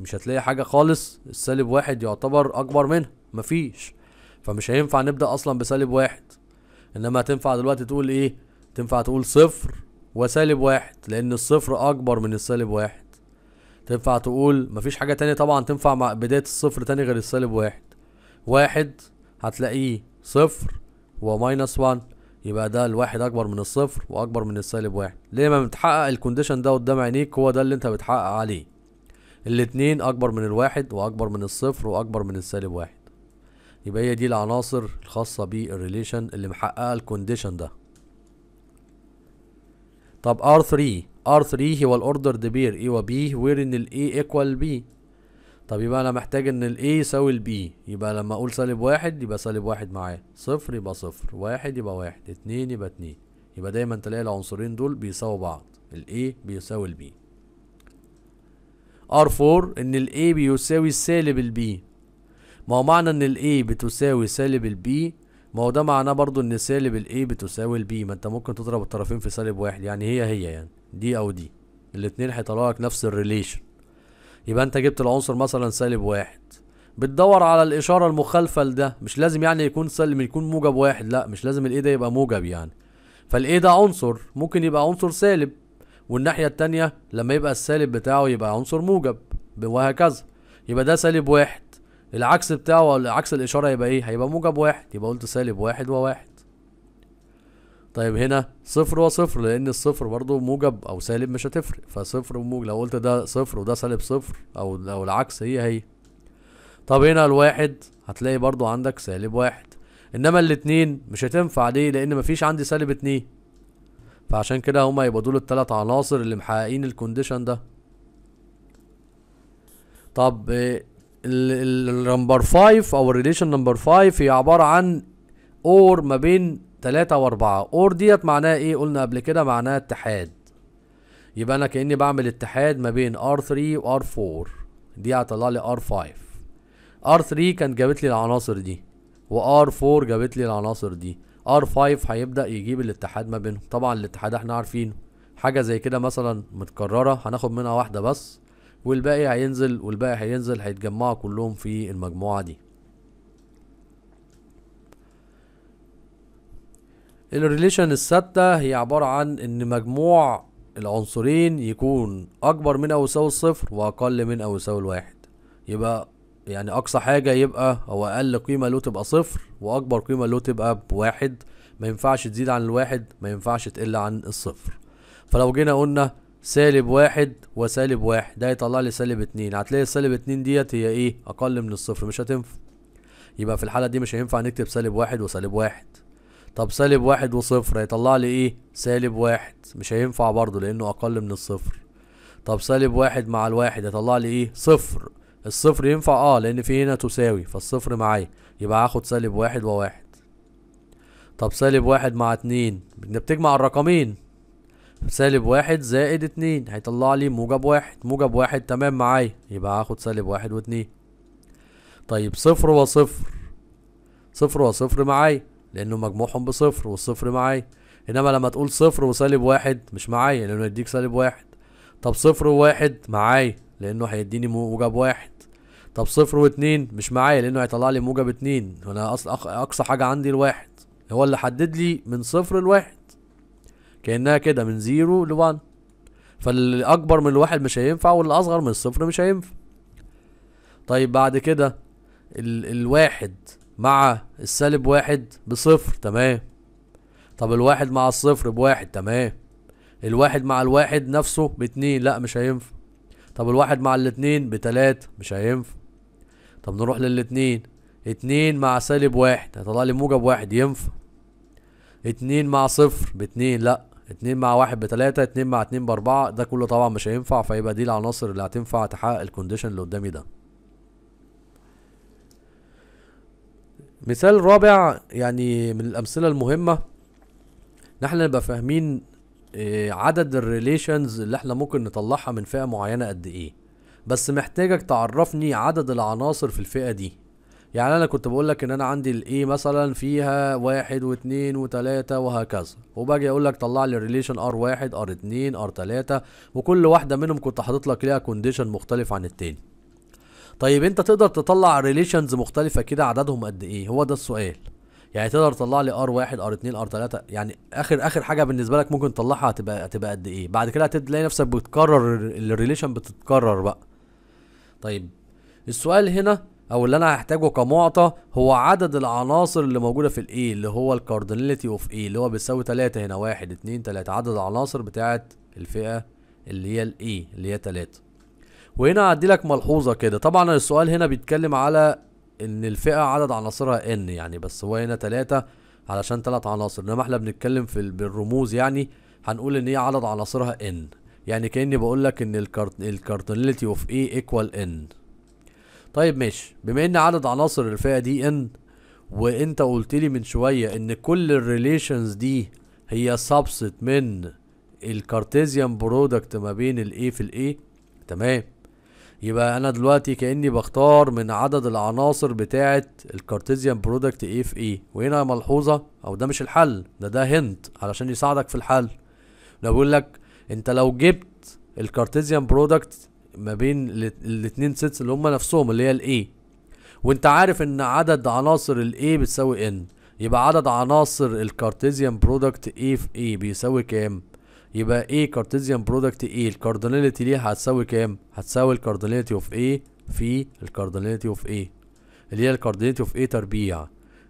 مش هتلاقي حاجه خالص السالب واحد يعتبر اكبر منها مفيش فمش هينفع نبدا اصلا بسالب واحد انما هتنفع دلوقتي تقول ايه تنفع تقول صفر وسالب واحد لان الصفر اكبر من السالب واحد تنفع تقول مفيش حاجه تانية طبعا تنفع مع بدايه الصفر تاني غير السالب واحد واحد هتلاقيه صفر وماينس 1 يبقى ده الواحد اكبر من الصفر واكبر من السالب واحد ليه ما بتحقق الكونديشن ده قدام عينيك هو ده اللي انت بتحقق عليه الاتنين اكبر من الواحد واكبر من الصفر واكبر من السالب واحد يبقى هي دي العناصر الخاصة بالريليشن اللي محققة الكونديشن ده طب R3 R3 هو الاوردر دي بير A و B وير ان ال A equal B طب يبقى انا محتاج ان ال A يساوي ال B يبقى لما اقول سالب واحد يبقى سالب واحد معاه صفر يبقى صفر واحد يبقى واحد اتنين يبقى اتنين يبقى دايما تلاقي العنصرين دول بيساووا بعض ال A بيساوي ال B R4 ان ال A بيساوي سالب ال B ما هو معنى ان ال A بتساوي سالب ال B ما هو ده معناه برضو ان سالب ال A بتساوي ال B ما انت ممكن تضرب الطرفين في سالب واحد يعني هي هي يعني دي او دي الاتنين هيطلعوا لك نفس الريليشن يبقى انت جبت العنصر مثلا سالب واحد بتدور على الاشاره المخالفه لده مش لازم يعني يكون سالب يكون موجب واحد لا مش لازم الاي ده يبقى موجب يعني فالاي ده عنصر ممكن يبقى عنصر سالب والناحية التانية لما يبقى السالب بتاعه يبقى عنصر موجب وهكذا يبقى ده سالب واحد العكس بتاعه أو عكس الإشارة يبقى إيه هيبقى موجب واحد يبقى قلت سالب واحد وواحد طيب هنا صفر وصفر لأن الصفر برضو موجب أو سالب مش هتفرق فصفر وموجب لو قلت ده صفر وده سالب صفر أو لو العكس هي هي طب هنا الواحد هتلاقي برضو عندك سالب واحد إنما الاتنين مش هتنفع ليه لأن مفيش عندي سالب اتنين فعشان كده هما يبقى دول التلات عناصر اللي محققين الكونديشن ده طب النمبر 5 او الريليشن نمبر 5 هي عباره عن اور ما بين 3 و4 اور ديت معناها ايه قلنا قبل كده معناها اتحاد يبقى انا كاني بعمل اتحاد ما بين ار 3 و 4 دي هتطلع لي ار 5 ار 3 كانت جابت لي العناصر دي وار 4 جابت لي العناصر دي ار 5 هيبدا يجيب الاتحاد ما بينهم طبعا الاتحاد احنا عارفينه حاجه زي كده مثلا متكرره هناخد منها واحده بس والباقي هينزل والباقي هينزل هيتجمعوا كلهم في المجموعه دي الريليشن الثابته هي عباره عن ان مجموع العنصرين يكون اكبر من او يساوي الصفر واقل من او يساوي الواحد يبقى يعني اقصى حاجة يبقى او اقل قيمة له تبقى صفر واكبر قيمة له تبقى بواحد ما ينفعش تزيد عن الواحد ما ينفعش تقل عن الصفر فلو جينا قلنا سالب واحد وسالب واحد ده هيطلع لي سالب اتنين هتلاقي السالب اتنين ديت هي ايه اقل من الصفر مش هتنفع يبقى في الحالة دي مش هينفع نكتب سالب واحد وسالب واحد طب سالب واحد وصفر هيطلع لي ايه سالب واحد مش هينفع برضه لانه اقل من الصفر طب سالب واحد مع الواحد هيطلع لي ايه صفر الصفر ينفع اه لان في هنا تساوي فالصفر معايا يبقى هاخد سالب واحد وواحد طب سالب واحد مع اتنين بتجمع الرقمين سالب واحد زائد اتنين هيطلع لي موجب واحد موجب واحد تمام معايا يبقى هاخد سالب واحد واتنين طيب صفر وصفر صفر وصفر معايا لانه مجموعهم بصفر والصفر معايا انما لما تقول صفر وسالب واحد مش معايا لانه يديك سالب واحد طب صفر وواحد معايا لانه هيديني موجب واحد طب صفر واتنين مش معايا لانه هيطلع لي موجب اتنين وانا اقصى حاجه عندي الواحد هو اللي حدد لي من صفر لواحد كانها كده من زيرو لوان فاللي اكبر من الواحد مش هينفع واللي اصغر من الصفر مش هينفع طيب بعد كده ال الواحد مع السالب واحد بصفر تمام طب الواحد مع الصفر بواحد تمام الواحد مع الواحد نفسه باتنين لا مش هينفع طب الواحد مع الاتنين بتلاتة مش هينفع طب نروح للاتنين اتنين مع سالب واحد هيطلع لي موجب واحد ينفع اتنين مع صفر باتنين لا اتنين مع واحد بتلاتة اتنين مع اتنين باربعة ده كله طبعا مش هينفع فيبقى دي العناصر اللي هتنفع تحقق الكونديشن اللي قدامي ده مثال رابع يعني من الامثلة المهمة ان احنا نبقى فاهمين آه، عدد الريليشنز اللي احنا ممكن نطلعها من فئة معينة قد ايه بس محتاجك تعرفني عدد العناصر في الفئة دي يعني انا كنت بقولك ان انا عندي الايه مثلا فيها واحد واثنين وتلاتة وهكذا وباجي اقولك طلع لي الريليشن ار واحد ار اتنين ار تلاتة وكل واحدة منهم كنت حاطط لك ليها كونديشن مختلف عن التاني طيب انت تقدر تطلع ريليشنز مختلفة كده عددهم قد ايه هو ده السؤال يعني تقدر تطلع لي ار واحد ار اتنين ار تلاتة يعني اخر اخر حاجه بالنسبه لك ممكن تطلعها هتبقى هتبقى قد ايه بعد كده هتلاقي نفسك بتكرر الريليشن بتتكرر بقى طيب السؤال هنا او اللي انا هحتاجه كمعطى هو عدد العناصر اللي موجوده في الاي اللي هو الكارديناليتي اوف اي اللي هو بيساوي تلاتة هنا واحد اتنين تلاتة عدد العناصر بتاعه الفئه اللي هي الاي اللي هي تلاتة وهنا هدي لك ملحوظه كده طبعا السؤال هنا بيتكلم على ان الفئه عدد عناصرها ان يعني بس هو هنا تلاتة علشان تلات عناصر انما احنا بنتكلم في بالرموز يعني هنقول ان هي عدد عناصرها ان يعني كاني بقول لك ان الكارتناليتي اوف ايه ايكوال ان طيب ماشي بما ان عدد عناصر الفئه دي ان وانت قلت لي من شويه ان كل الريليشنز دي هي سبست من الكارتيزيان برودكت ما بين الايه في الايه تمام يبقى انا دلوقتي كاني بختار من عدد العناصر بتاعه الكارتيزيان برودكت ايه في ايه وهنا ملحوظه او ده مش الحل ده ده هنت علشان يساعدك في الحل لو بيقول لك انت لو جبت الكارتيزيان برودكت ما بين الاتنين سيتس اللي هم نفسهم اللي هي الاي وانت عارف ان عدد عناصر الاي بتساوي ان يبقى عدد عناصر الكارتيزيان برودكت اي في اي بيساوي كام يبقى ايه كارتيزيان برودكت اي الكارديناليتي ليها هتساوي كام هتساوي الكارديناليتي اوف اي في الكارديناليتي اوف اي اللي هي الكارديناليتي اوف اي تربيع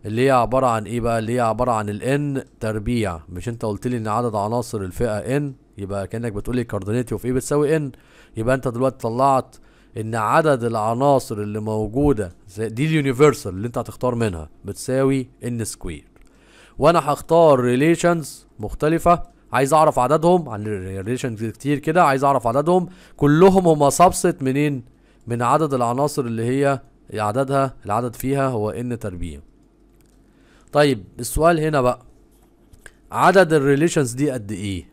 اللي هي عبارة عن ايه بقى اللي هي عبارة عن الان تربيع مش انت قلت لي ان عدد عناصر الفئة ان يبقى كأنك بتقول لي كاردينيتي اوف ايه بتساوي ان يبقى انت دلوقتي طلعت ان عدد العناصر اللي موجودة دي اليونيفرسال اللي انت هتختار منها بتساوي ان سكوير وانا هختار ريليشنز مختلفة عايز اعرف عددهم عن الريليشنز كتير كده عايز اعرف عددهم كلهم هما سبست منين من عدد العناصر اللي هي عددها العدد فيها هو ان تربيع طيب السؤال هنا بقى عدد الريليشنز دي قد ايه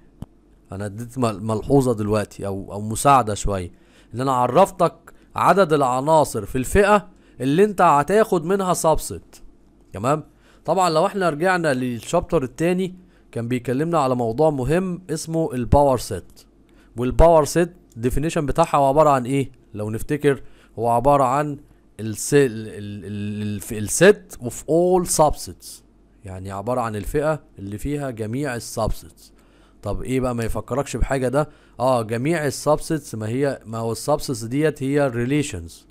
انا اديت ملحوظه دلوقتي او او مساعده شويه ان انا عرفتك عدد العناصر في الفئه اللي انت هتاخد منها سبست تمام طبعا لو احنا رجعنا للشابتر الثاني كان بيكلمنا على موضوع مهم اسمه الباور سيت والباور سيت ديفينيشن بتاعها هو عباره عن ايه لو نفتكر هو عباره عن الست اوف اول سبسيتس يعني عبارة عن الفئة اللي فيها جميع السبسيتس طب ايه بقى ما يفكركش بحاجة ده اه جميع السبسيتس ما هي ما هو السبسيتس ديت هي الريليشنز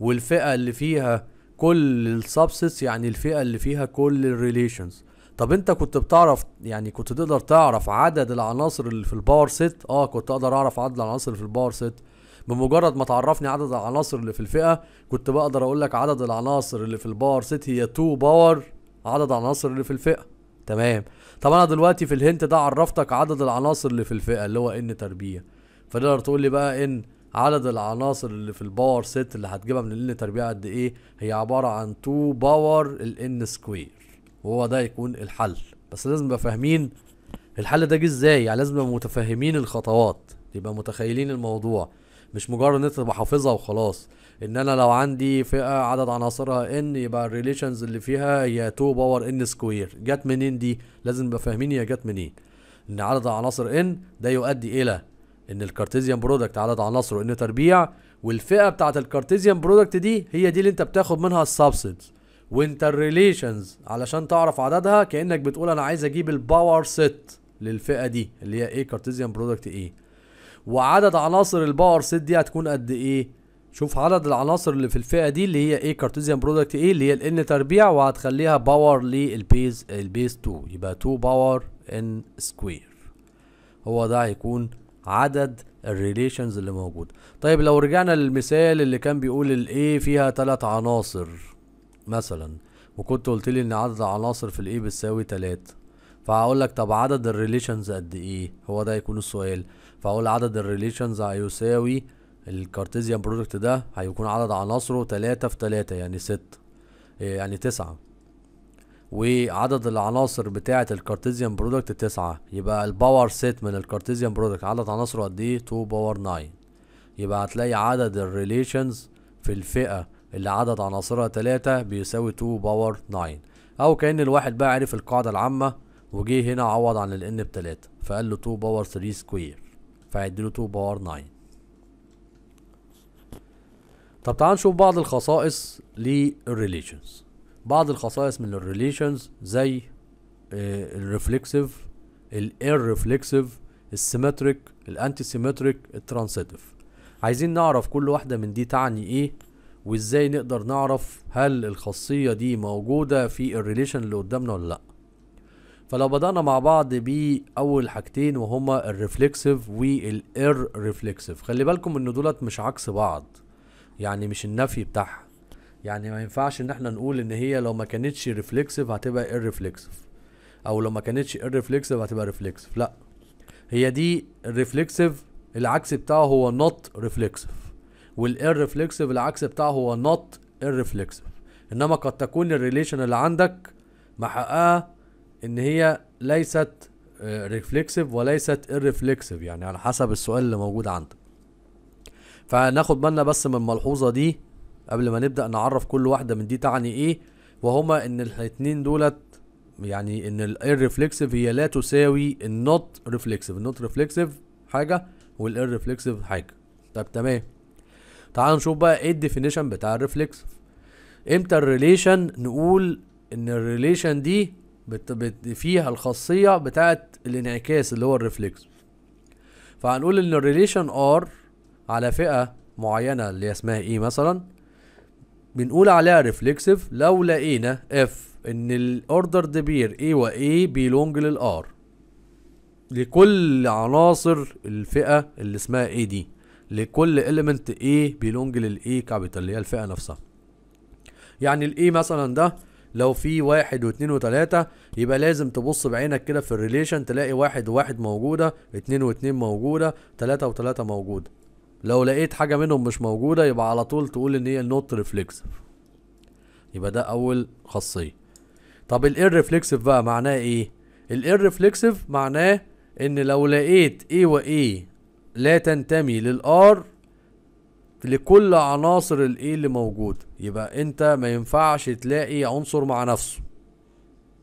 والفئة اللي فيها كل السبسيتس يعني الفئة اللي فيها كل الريليشنز طب انت كنت بتعرف يعني كنت تقدر تعرف عدد العناصر اللي في الباور سيت اه كنت اقدر اعرف عدد العناصر اللي في الباور سيت بمجرد ما تعرفني عدد العناصر اللي في الفئه كنت بقدر اقول لك عدد العناصر اللي في الباور سيت هي 2 باور عدد العناصر اللي في الفئه تمام طب انا دلوقتي في الهنت ده عرفتك عدد العناصر اللي في الفئه اللي هو ان تربيع فتقدر تقول لي بقى ان عدد العناصر اللي في الباور سيت اللي هتجيبها من الان تربيع قد ايه هي عباره عن 2 باور الان سكوير وهو ده يكون الحل بس لازم نبقى فاهمين الحل ده جه ازاي يعني لازم نبقى متفاهمين الخطوات يبقى متخيلين الموضوع مش مجرد ان انت تبقى حافظها وخلاص ان انا لو عندي فئه عدد عناصرها ان يبقى الريليشنز اللي فيها هي 2 باور ان سكوير جت منين دي لازم نبقى فاهمين هي جت منين ان عدد عناصر ان ده يؤدي الى ان الكارتيزيان برودكت عدد عناصره ان تربيع والفئه بتاعه الكارتيزيان برودكت دي هي دي اللي انت بتاخد منها السبسيدز وانت الريليشنز علشان تعرف عددها كانك بتقول انا عايز اجيب الباور ست للفئه دي اللي هي ايه كارتيزيان برودكت ايه وعدد عناصر الباور سيت دي هتكون قد ايه شوف عدد العناصر اللي في الفئه دي اللي هي ايه كارتيزيان برودكت ايه اللي هي الان تربيع وهتخليها باور للبيز البيز 2 يبقى 2 باور ان سكوير هو ده هيكون عدد الريليشنز اللي موجود طيب لو رجعنا للمثال اللي كان بيقول الاي فيها ثلاث عناصر مثلا وكنت قلت لي ان عدد العناصر في الاي بتساوي 3 فهقول لك طب عدد الريليشنز قد ايه هو ده يكون السؤال فاقول عدد الريليشنز هيساوي الكارتيزيان برودكت ده هيكون عدد عناصره تلاتة في تلاتة يعني ست آه، يعني تسعة وعدد العناصر بتاعة الكارتيزيان برودكت تسعة يبقى الباور سيت من الكارتيزيان برودكت عدد عناصره قد ايه 2 باور 9 يبقى هتلاقي عدد الريليشنز في الفئة اللي عدد عناصرها تلاتة بيساوي 2 باور 9 او كأن الواحد بقى عرف القاعدة العامة وجه هنا عوض عن ال n بتلاتة فقال له 2 باور 3 سكوير فهيديله 2 باور 9 طب تعال نشوف بعض الخصائص للريليشنز بعض الخصائص من الريليشنز زي الريفلكسيف الاير ريفلكسيف السيمتريك الانتي سيمتريك الترانسيتيف عايزين نعرف كل واحده من دي تعني ايه وازاي نقدر نعرف هل الخاصيه دي موجوده في الريليشن اللي قدامنا ولا لا فلو بدأنا مع بعض بأول حاجتين وهما الريفلكسيف والإير ريفلكسيف خلي بالكم ان دولت مش عكس بعض يعني مش النفي بتاعها يعني ما ينفعش ان احنا نقول ان هي لو ما كانتش ريفلكسيف هتبقى إير ريفلكسيف او لو ما كانتش إير ريفلكسيف هتبقى ريفلكسيف لا هي دي الريفلكسيف العكس بتاعه هو نوت ريفلكسيف والإير ريفلكسيف العكس بتاعه هو نوت إير ريفلكسيف انما قد تكون الريليشن اللي عندك محققها ان هي ليست ريفلكسيف آه، وليست ريفلكسيف يعني على حسب السؤال اللي موجود عندك فناخد بالنا بس من الملحوظه دي قبل ما نبدا نعرف كل واحده من دي تعني ايه وهما ان الاتنين دولت يعني ان الريفلكسيف هي لا تساوي النوت ريفلكسيف النوت ريفلكسيف حاجه والريفلكسيف حاجه طب تمام تعال نشوف بقى ايه الديفينيشن بتاع الريفلكسيف امتى الريليشن نقول ان الريليشن دي بت بت فيها الخاصية بتاعت الانعكاس اللي هو الريفلكس فهنقول ان الريليشن ار على فئة معينة اللي اسمها ايه مثلا بنقول عليها ريفلكسيف لو لقينا اف ان الاوردر دبير ايه e و اي بيلونج للار لكل عناصر الفئة اللي اسمها ايه دي لكل element A بيلونج لل A كابيتال اللي هي الفئة نفسها يعني ال A مثلا ده لو في واحد واتنين وتلاتة يبقى لازم تبص بعينك كده في الريليشن تلاقي واحد وواحد موجودة اتنين واتنين موجودة تلاتة وتلاتة موجودة لو لقيت حاجة منهم مش موجودة يبقى على طول تقول ان هي نوت ريفلكسيف يبقى ده اول خاصية طب الاير ريفلكسيف بقى معناه ايه الاير ريفلكسيف معناه ان لو لقيت ايه وايه لا تنتمي للار لكل عناصر الايه اللي موجوده يبقى انت ما ينفعش تلاقي عنصر مع نفسه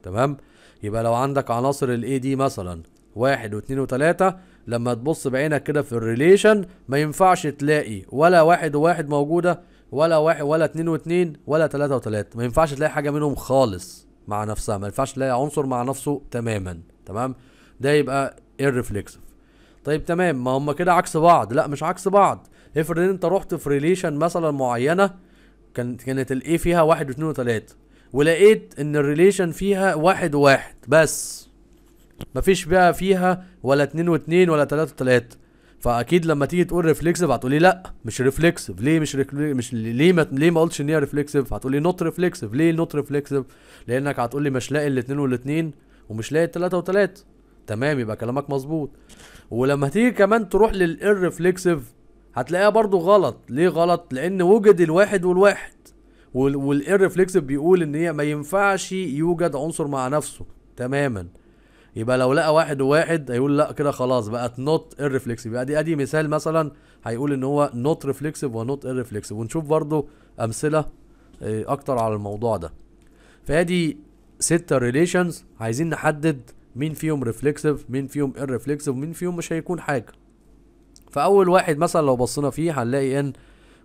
تمام يبقى لو عندك عناصر الايه دي مثلا واحد واثنين وتلاتة لما تبص بعينك كده في الريليشن ما ينفعش تلاقي ولا واحد وواحد موجودة ولا واحد ولا اتنين واتنين ولا تلاتة وتلاتة ما ينفعش تلاقي حاجة منهم خالص مع نفسها ما ينفعش تلاقي عنصر مع نفسه تماما تمام ده يبقى irreflexive طيب تمام ما هم كده عكس بعض لا مش عكس بعض افرض انت رحت في ريليشن مثلا معينه كانت كانت الايه فيها واحد واثنين وثلاثه ولقيت ان الريليشن فيها واحد وواحد بس مفيش بقى فيها ولا اتنين واتنين ولا تلاته وتلاته فاكيد لما تيجي تقول ريفلكسيف هتقولي لا مش ريفلكسيف ليه مش مش ليه ما ليه ما قلتش ان هي ريفلكسيف هتقولي نوت ريفلكسيف ليه نوت ريفلكسيف لانك هتقولي مش لاقي الاتنين والاتنين ومش لاقي التلاته وتلاته تمام يبقى كلامك مظبوط ولما تيجي كمان تروح للريفلكسيف هتلاقيها برضو غلط ليه غلط لان وجد الواحد والواحد ريفلكس بيقول ان هي ما ينفعش يوجد عنصر مع نفسه تماما يبقى لو لقى واحد وواحد هيقول لا كده خلاص بقت نوت irreflexive يبقى دي ادي مثال مثلا هيقول ان هو نوت ريفلكسيف ونوت irreflexive ونشوف برضو امثله آه، اكتر على الموضوع ده فادي ستة ريليشنز عايزين نحدد مين فيهم ريفلكسيف مين فيهم ريفلكسيف مين فيهم مش هيكون حاجه فاول واحد مثلا لو بصينا فيه هنلاقي ان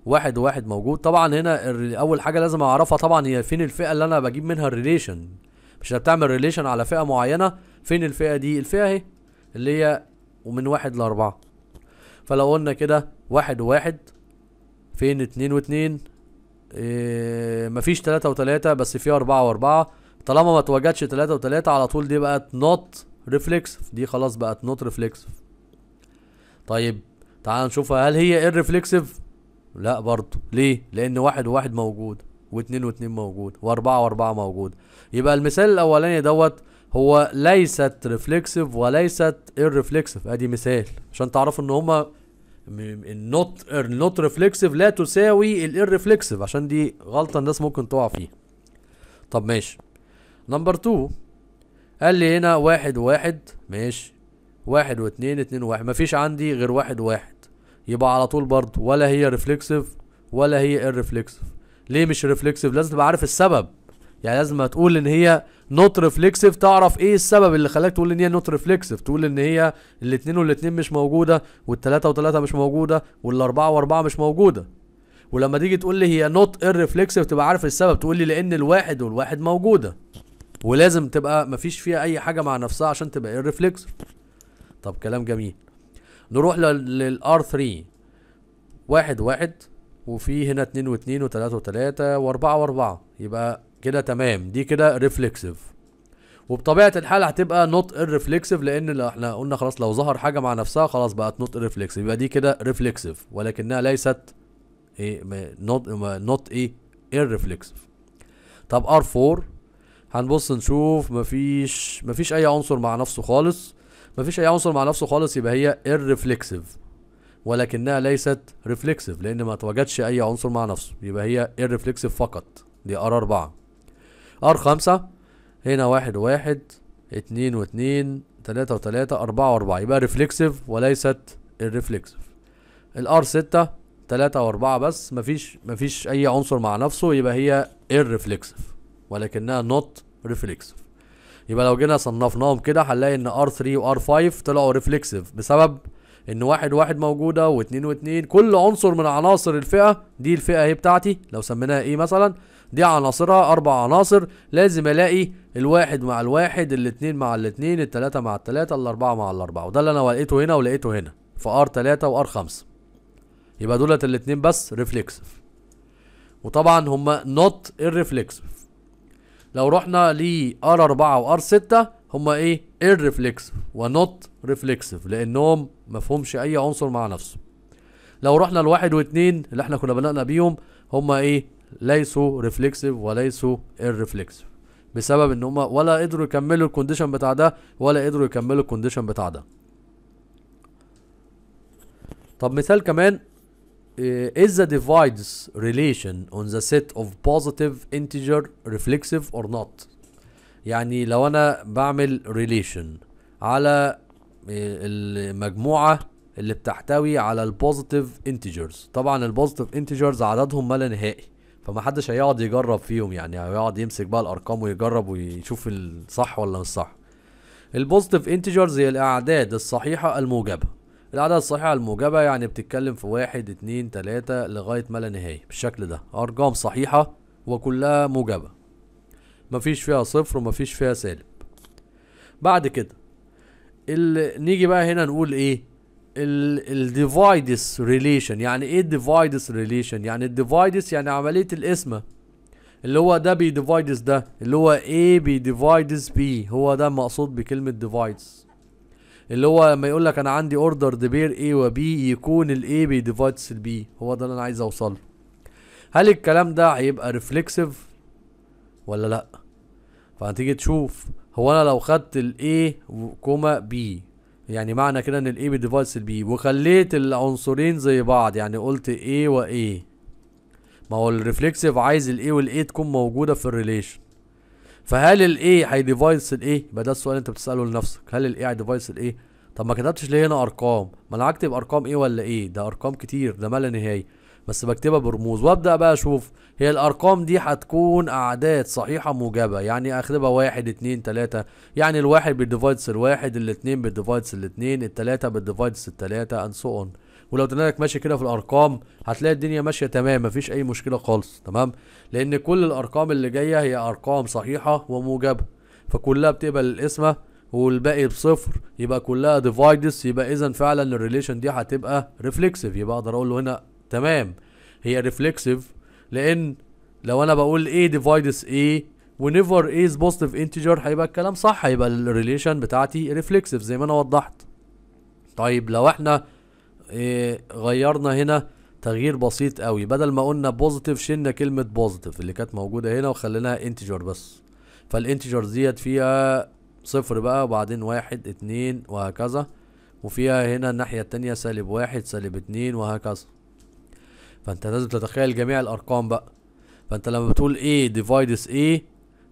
واحد وواحد موجود طبعا هنا اول حاجه لازم اعرفها طبعا هي فين الفئه اللي انا بجيب منها الريليشن مش هتعمل ريليشن على فئه معينه فين الفئه دي الفئه اهي اللي هي ومن واحد لاربعه فلو قلنا كده واحد وواحد فين اتنين واتنين إيه مفيش تلاتة وتلاتة بس في أربعة وأربعة طالما ما اتوجدش تلاتة وتلاتة على طول دي بقت نوت ريفلكس دي خلاص بقت نوت ريفلكس طيب تعال نشوفها هل هي الريفلكسيف لا برضه ليه لان واحد وواحد موجود واتنين واتنين موجود واربعة واربعة موجود يبقى المثال الاولاني دوت هو ليست ريفلكسيف وليست الريفلكسيف ادي مثال عشان تعرفوا ان هما النوت النوت ريفلكسيف لا تساوي الريفلكسيف عشان دي غلطه الناس ممكن تقع فيها طب ماشي نمبر 2 قال لي هنا واحد واحد ماشي واحد واتنين اتنين واحد مفيش عندي غير واحد واحد يبقى على طول برضه ولا هي ريفلكسيف ولا هي الريفلكسيف ليه مش ريفلكسيف لازم تبقى عارف السبب يعني لازم تقول ان هي نوت ريفلكسيف تعرف ايه السبب اللي خلاك تقول ان هي نوت ريفلكسيف تقول ان هي الاثنين والاثنين مش موجوده والثلاثه وثلاثه مش موجوده والاربعه واربعه مش موجوده ولما تيجي تقول لي هي نوت ريفلكسيف تبقى عارف السبب تقول لي لان الواحد والواحد موجوده ولازم تبقى مفيش فيها اي حاجه مع نفسها عشان تبقى ريفلكسيف طب كلام جميل نروح للار 3 واحد واحد وفي هنا اتنين واتنين وتلاتة وتلاتة واربعة واربعة يبقى كده تمام دي كده ريفلكسيف وبطبيعة الحال هتبقى نوت ريفلكسيف لان احنا قلنا خلاص لو ظهر حاجة مع نفسها خلاص بقت نوت ريفلكسيف يبقى دي كده ريفلكسيف ولكنها ليست ايه نوت نوت ايه ريفلكسيف طب ار 4 هنبص نشوف مفيش مفيش اي عنصر مع نفسه خالص مفيش اي عنصر مع نفسه خالص يبقى هي irreflexive ولكنها ليست reflexive لان ما توجدش اي عنصر مع نفسه يبقى هي irreflexive فقط دي ار اربعة ار خمسة هنا واحد واحد اتنين واتنين تلاتة وتلاتة اربعة واربعة يبقى ريفلكسيف وليست الريفلكسيف الار ستة تلاتة واربعة بس مفيش مفيش اي عنصر مع نفسه يبقى هي الريفلكسيف ولكنها نوت ريفلكسيف يبقى لو جينا صنفناهم كده هنلاقي ان ار3 وار5 طلعوا ريفلكسيف بسبب ان واحد واحد موجوده واثنين واثنين كل عنصر من عناصر الفئه دي الفئه اهي بتاعتي لو سميناها ايه مثلا دي عناصرها اربع عناصر لازم الاقي الواحد مع الواحد الاثنين مع الاثنين الثلاثه مع الثلاثه الاربعه مع الاربعه وده اللي انا لقيته هنا ولقيته هنا في ار 3 وار 5 يبقى دولت الاثنين بس ريفلكسيف وطبعا هما نوت الريفلكسيف لو رحنا لار 4 وار 6 هما ايه irreflexive ونوت ريفلكسف لانهم مفهومش اي عنصر مع نفسه لو رحنا لواحد واتنين اللي احنا كنا بدأنا بيهم هما ايه ليسوا ريفلكسف وليسوا irreflexive بسبب ان هما ولا قدروا يكملوا الكونديشن بتاع ده ولا قدروا يكملوا الكونديشن بتاع ده طب مثال كمان Uh, is the divides relation on the set of positive integer reflexive or not يعني لو انا بعمل relation على uh, المجموعة اللي بتحتوي على البوزيتيف انتجرز طبعا البوزيتيف انتجرز عددهم ما لا نهائي فما حدش هيقعد يجرب فيهم يعني هيقعد يمسك بقى الارقام ويجرب ويشوف الصح ولا مش صح البوزيتيف انتجرز هي الاعداد الصحيحة الموجبة العدد الصحيح الموجبة يعني بتتكلم في واحد اتنين تلاتة لغاية ما لا نهاية بالشكل ده أرقام صحيحة وكلها موجبة مفيش فيها صفر ومفيش فيها سالب بعد كده اللي نيجي بقى هنا نقول ايه الديفايدس ريليشن يعني ايه الديفايدس ريليشن يعني الديفايدس يعني عمليه القسمه اللي هو ده بيديفايدس ده اللي هو A بيديفايدس B هو ده المقصود بكلمه ديفايدس اللي هو لما يقول لك انا عندي اوردر دبير اي وبي يكون الاي بيديفايدس البي هو ده اللي انا عايز اوصله هل الكلام ده هيبقى ريفلكسيف ولا لا فهتيجي تشوف هو انا لو خدت الاي كوما بي يعني معنى كده ان الاي بيديفايدس البي وخليت العنصرين زي بعض يعني قلت اي واي ما هو الريفلكسيف عايز الاي والاي تكون موجوده في الريليشن فهل الاي هيديفايس الايه يبقى ده السؤال انت بتساله لنفسك هل الاي هيديفايس الايه طب ما كتبتش ليه هنا ارقام ما انا هكتب ارقام ايه ولا ايه ده ارقام كتير ده ما لا نهايه بس بكتبها برموز وابدا بقى اشوف هي الارقام دي هتكون اعداد صحيحه موجبه يعني اخدها واحد اتنين تلاته يعني الواحد بالديفايدس الواحد الاتنين بالديفايدس الاتنين التلاته بالديفايدس التلاته اند so اون ولو دماغك ماشيه كده في الارقام هتلاقي الدنيا ماشيه تمام مفيش اي مشكله خالص تمام لان كل الارقام اللي جايه هي ارقام صحيحه وموجبه فكلها بتقبل القسمه والباقي بصفر يبقى كلها ديفايدس يبقى اذا فعلا الريليشن دي هتبقى ريفلكسيف يبقى اقدر اقول له هنا تمام هي ريفلكسيف لان لو انا بقول ايه ديفايدس ايه ونيفر از بوزيتيف انتجر هيبقى الكلام صح هيبقى الريليشن بتاعتي ريفلكسيف زي ما انا وضحت طيب لو احنا إيه، غيرنا هنا تغيير بسيط قوي بدل ما قلنا بوزيتيف شلنا كلمه بوزيتيف اللي كانت موجوده هنا وخليناها انتجر بس فالانتجر ديت فيها صفر بقى وبعدين واحد اتنين وهكذا وفيها هنا الناحية التانية سالب واحد سالب اتنين وهكذا فانت لازم تتخيل جميع الارقام بقى فانت لما بتقول ايه ديفايدس ايه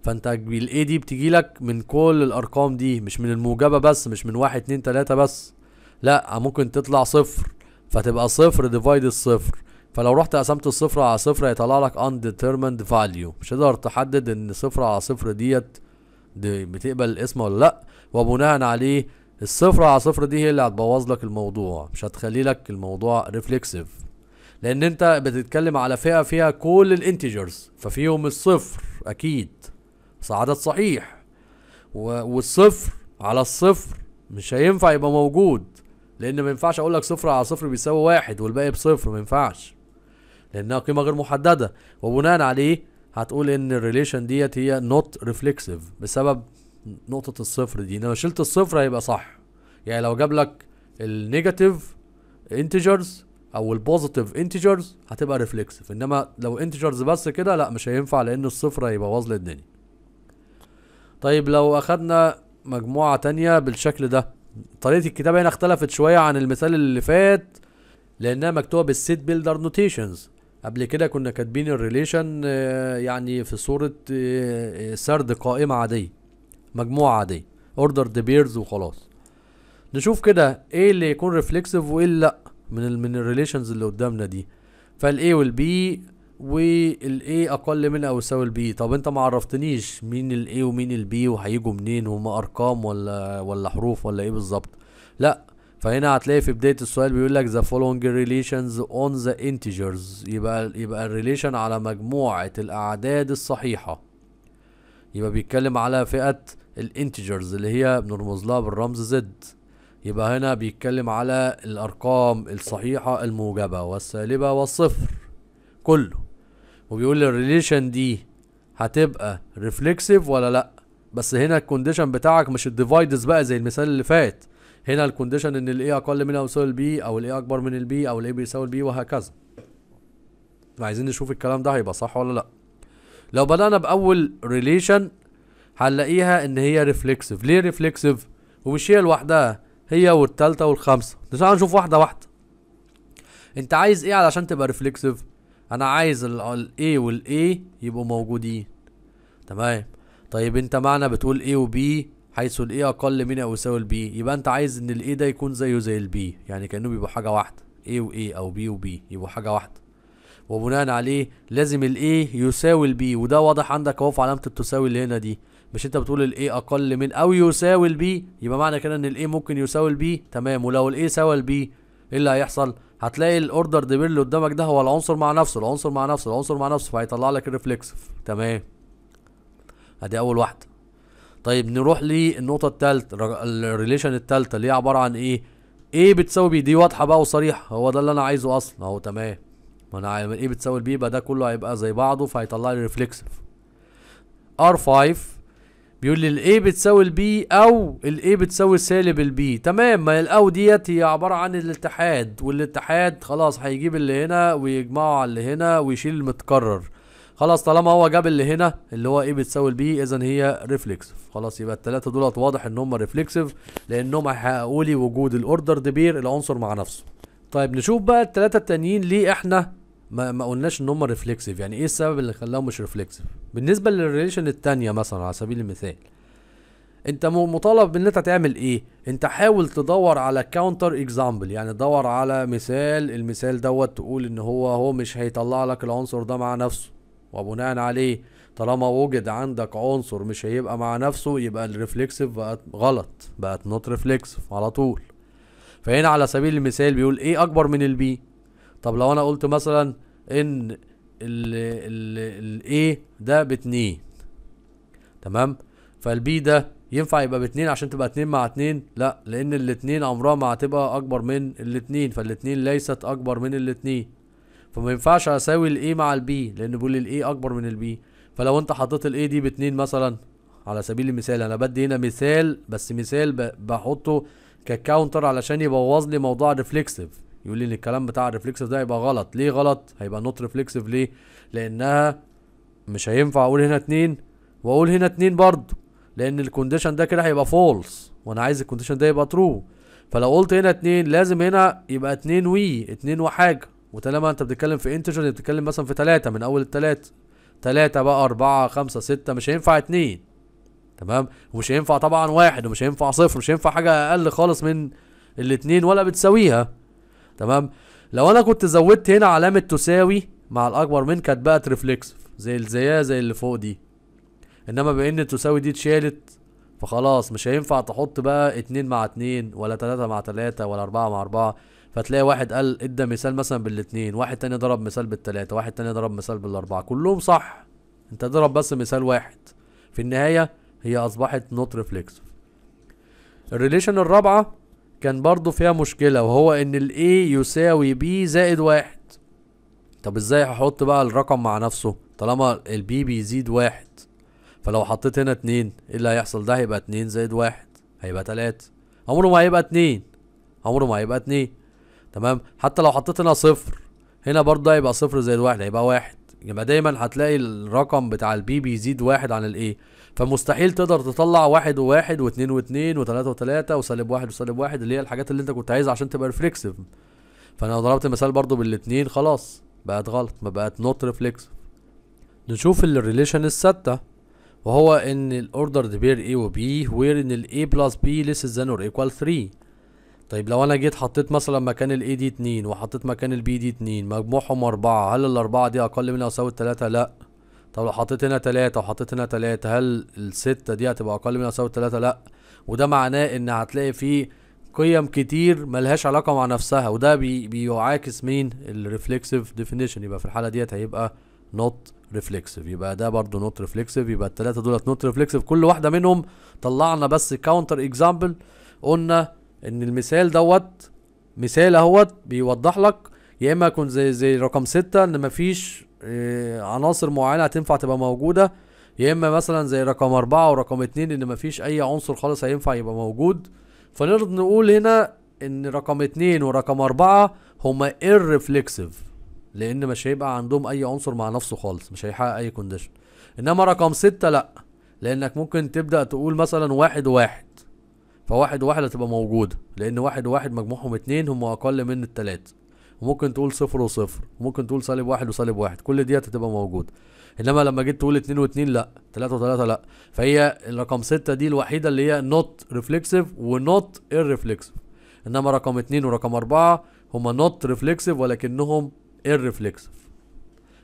فانت الايه دي بتجيلك من كل الارقام دي مش من الموجبة بس مش من واحد اتنين تلاتة بس لا ممكن تطلع صفر فتبقى صفر ديفايد الصفر فلو رحت قسمت الصفر على صفر هيطلع لك undetermined value مش هتقدر تحدد ان صفر على صفر ديت دي بتقبل الاسم ولا لا وبناء عليه الصفر على صفر دي هي اللي هتبوظ لك الموضوع مش هتخلي لك الموضوع ريفلكسيف لان انت بتتكلم على فئه فيها كل الانتجرز ففيهم الصفر اكيد عدد صحيح والصفر على الصفر مش هينفع يبقى موجود لان ما ينفعش اقول لك صفر على صفر بيساوي واحد والباقي بصفر ما ينفعش لانها قيمه غير محدده وبناء عليه هتقول ان الريليشن ديت هي نوت ريفلكسيف بسبب نقطه الصفر دي لو شلت الصفر هيبقى صح يعني لو جاب لك النيجاتيف انتجرز او البوزيتيف انتجرز هتبقى ريفلكسيف انما لو انتجرز بس كده لا مش هينفع لان الصفر هيبوظ لي الدنيا طيب لو اخدنا مجموعه تانية بالشكل ده طريقه الكتابه هنا اختلفت شويه عن المثال اللي فات لانها مكتوبه بالسيت بيلدر نوتيشنز قبل كده كنا كاتبين الريليشن آه، يعني في صوره آه، آه، سرد قائمه عاديه مجموعه عاديه اوردر دي بيرز وخلاص نشوف كده ايه اللي يكون ريفلكسيف وايه اللي لا من الـ من الريليشنز اللي قدامنا دي فالاي والبي والاي اقل من او يساوي البي طب انت ما عرفتنيش مين الاي ومين البي وهيجوا منين هما ارقام ولا ولا حروف ولا ايه بالظبط لا فهنا هتلاقي في بدايه السؤال بيقول لك the following relations on the integers يبقى يبقى الريليشن على مجموعه الاعداد الصحيحه يبقى بيتكلم على فئه الانتجرز اللي هي بنرمز لها بالرمز زد يبقى هنا بيتكلم على الارقام الصحيحه الموجبه والسالبه والصفر كله وبيقول الريليشن دي هتبقى ريفلكسيف ولا لا بس هنا الكونديشن بتاعك مش الديفايدز بقى زي المثال اللي فات هنا الكونديشن ان الاي اقل من او يساوي البي او الاي اكبر من البي او الاي بيساوي البي وهكذا عايزين نشوف الكلام ده هيبقى صح ولا لا لو بدأنا بأول ريليشن هنلاقيها ان هي ريفلكسيف ليه ريفلكسيف ومش هي لوحدها هي والتالتة والخامسة تعالى نشوف واحدة واحدة انت عايز ايه علشان تبقى ريفلكسيف انا عايز وال A يبقوا موجودين تمام طيب انت معنى بتقول و وبي حيث A اقل من او يساوي B يبقى انت عايز ان A ده يكون زيه زي B يعني كانه بيبقوا حاجه واحده و A او بي وبي يبقوا حاجه واحده وبناء عليه لازم A يساوي B وده واضح عندك اهو في علامه التساوي اللي هنا دي مش انت بتقول A اقل من او يساوي B يبقى معنى كده ان A ممكن يساوي B تمام ولو A ساوى B ايه اللي هيحصل هتلاقي الاوردر دبير اللي قدامك ده هو العنصر مع نفسه العنصر مع نفسه العنصر مع نفسه فهيطلع لك الريفلكسف تمام ادي اول واحده طيب نروح للنقطه الثالثه الريليشن الثالثه اللي هي عباره عن ايه ايه بتساوي بي دي واضحه بقى وصريحه هو ده اللي انا عايزه اصلا اهو تمام ما انا عامل ايه بتساوي البي يبقى ده كله هيبقى زي بعضه فهيطلع لي ريفلكسف ار 5 بيقول لي الاي بتساوي البي او الاي بتساوي سالب البي تمام ما الاو ديت هي عباره عن الاتحاد والاتحاد خلاص هيجيب اللي هنا ويجمعه على اللي هنا ويشيل المتكرر خلاص طالما هو جاب اللي هنا اللي هو ايه بتساوي البي اذا هي ريفلكس خلاص يبقى الثلاثه دولت واضح ان هم ريفلكسيف لانهم هيحققوا لي وجود الاوردر دبير العنصر مع نفسه طيب نشوف بقى الثلاثه التانيين ليه احنا ما, ما قلناش ان هم ريفلكسيف يعني ايه السبب اللي خلاهم مش ريفلكسيف بالنسبه للريليشن التانية مثلا على سبيل المثال انت مطالب ان انت تعمل ايه انت حاول تدور على كاونتر اكزامبل يعني دور على مثال المثال دوت تقول ان هو هو مش هيطلع لك العنصر ده مع نفسه وبناء عليه طالما وجد عندك عنصر مش هيبقى مع نفسه يبقى الريفلكسيف بقت غلط بقت نوت ريفلكسيف على طول فهنا على سبيل المثال بيقول ايه اكبر من البي طب لو انا قلت مثلا ان ال ال A ده باتنين تمام فالبي ده ينفع يبقى باتنين عشان تبقى اتنين مع اتنين لا لان الاتنين عمرها ما هتبقى اكبر من الاتنين فالاتنين ليست اكبر من الاتنين فما ينفعش اساوي الاي مع البي لان بقول الاي اكبر من البي فلو انت حطيت الاي دي باتنين مثلا على سبيل المثال انا بدي هنا مثال بس مثال بحطه ككاونتر علشان يبوظ لي موضوع ريفلكسيف يقول لي الكلام بتاع الريفلكسيف ده هيبقى غلط ليه غلط هيبقى نوت ريفلكسيف ليه لانها مش هينفع اقول هنا اتنين واقول هنا اتنين برضه لان الكونديشن ده كده هيبقى فولس وانا عايز الكونديشن ده يبقى ترو فلو قلت هنا اتنين لازم هنا يبقى اتنين وي اتنين وحاجه وطالما انت بتتكلم في انتجر يعني بتتكلم مثلا في تلاتة من اول التلاتة تلاتة بقى اربعة خمسة ستة مش هينفع اتنين تمام ومش هينفع طبعا واحد ومش هينفع صفر مش هينفع حاجة اقل خالص من الاتنين ولا بتساويها تمام لو انا كنت زودت هنا علامه تساوي مع الاكبر من كانت بقت ريفلكس زي الزيها زي اللي فوق دي انما بان التساوي تساوي دي اتشالت فخلاص مش هينفع تحط بقى اتنين مع اتنين ولا تلاتة مع تلاتة ولا اربعة مع اربعة فتلاقي واحد قال ادى مثال مثلا بالاتنين واحد تاني ضرب مثال بالتلاتة واحد تاني ضرب مثال بالاربعة كلهم صح انت ضرب بس مثال واحد في النهاية هي اصبحت نوت ريفلكسف الريليشن الرابعة كان برضو فيها مشكلة وهو ان ال A يساوي B زائد واحد طب ازاي هحط بقى الرقم مع نفسه طالما ال B بيزيد واحد فلو حطيت هنا اتنين ايه اللي هيحصل ده هيبقى اتنين زائد واحد هيبقى تلاتة عمره ما هيبقى اتنين عمره ما هيبقى اتنين تمام حتى لو حطيت هنا صفر هنا برضه هيبقى صفر زائد واحد هيبقى واحد يبقى دايما هتلاقي الرقم بتاع البي بيزيد واحد عن الايه فمستحيل تقدر تطلع واحد وواحد واثنين واثنين وثلاثة وثلاثة وسالب واحد وسالب واحد اللي هي الحاجات اللي انت كنت عايزها عشان تبقى ريفلكسيف فانا لو ضربت مثال برضو بالاثنين خلاص بقت غلط ما بقت نوت ريفلكسيف نشوف الريليشن الستة وهو ان الاوردر بير اي وبي وير ان ال بلس بي ليس ذان اور ايكوال 3 طيب لو انا جيت حطيت مثلا مكان ال دي 2 وحطيت مكان ال دي 2 مجموعهم 4 هل الاربعة دي اقل من او يساوي 3 لا طب لو حطيت هنا تلاتة وحطيت هنا تلاتة هل الستة دي هتبقى أقل من أساوي التلاتة؟ لأ وده معناه إن هتلاقي فيه قيم كتير ملهاش علاقة مع نفسها وده بي بيعاكس مين الريفلكسيف ديفينيشن يبقى في الحالة ديت هيبقى نوت ريفلكسيف يبقى ده برضه نوت ريفلكسيف يبقى التلاتة دولت نوت ريفلكسيف كل واحدة منهم طلعنا بس كاونتر اكزامبل قلنا ان المثال دوت مثال اهوت بيوضح لك يا اما يكون زي زي رقم ستة ان مفيش آه، عناصر معينه هتنفع تبقى موجوده يا اما مثلا زي رقم أربعة ورقم اتنين ان مفيش اي عنصر خالص هينفع يبقى موجود فنقدر نقول هنا ان رقم اتنين ورقم أربعة هما irreflexive لان مش هيبقى عندهم اي عنصر مع نفسه خالص مش هيحقق اي كونديشن انما رقم ستة لا لانك ممكن تبدأ تقول مثلا واحد واحد فواحد واحد هتبقى موجودة لان واحد واحد مجموعهم اتنين هم اقل من التلاتة وممكن تقول صفر وصفر وممكن تقول سالب واحد وسالب واحد كل ديت هتبقى موجوده انما لما جيت تقول اتنين واتنين لا تلاته وتلاته لا فهي الرقم ستة دي الوحيده اللي هي نوت ريفلكسيف ونوت irreflexive انما رقم اتنين ورقم اربعه هما نوت ريفلكسيف ولكنهم irreflexive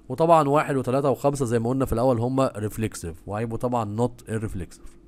وطبعا واحد وتلاته وخمسه زي ما قلنا في الاول هما ريفلكسيف وهيبقوا طبعا نوت irreflexive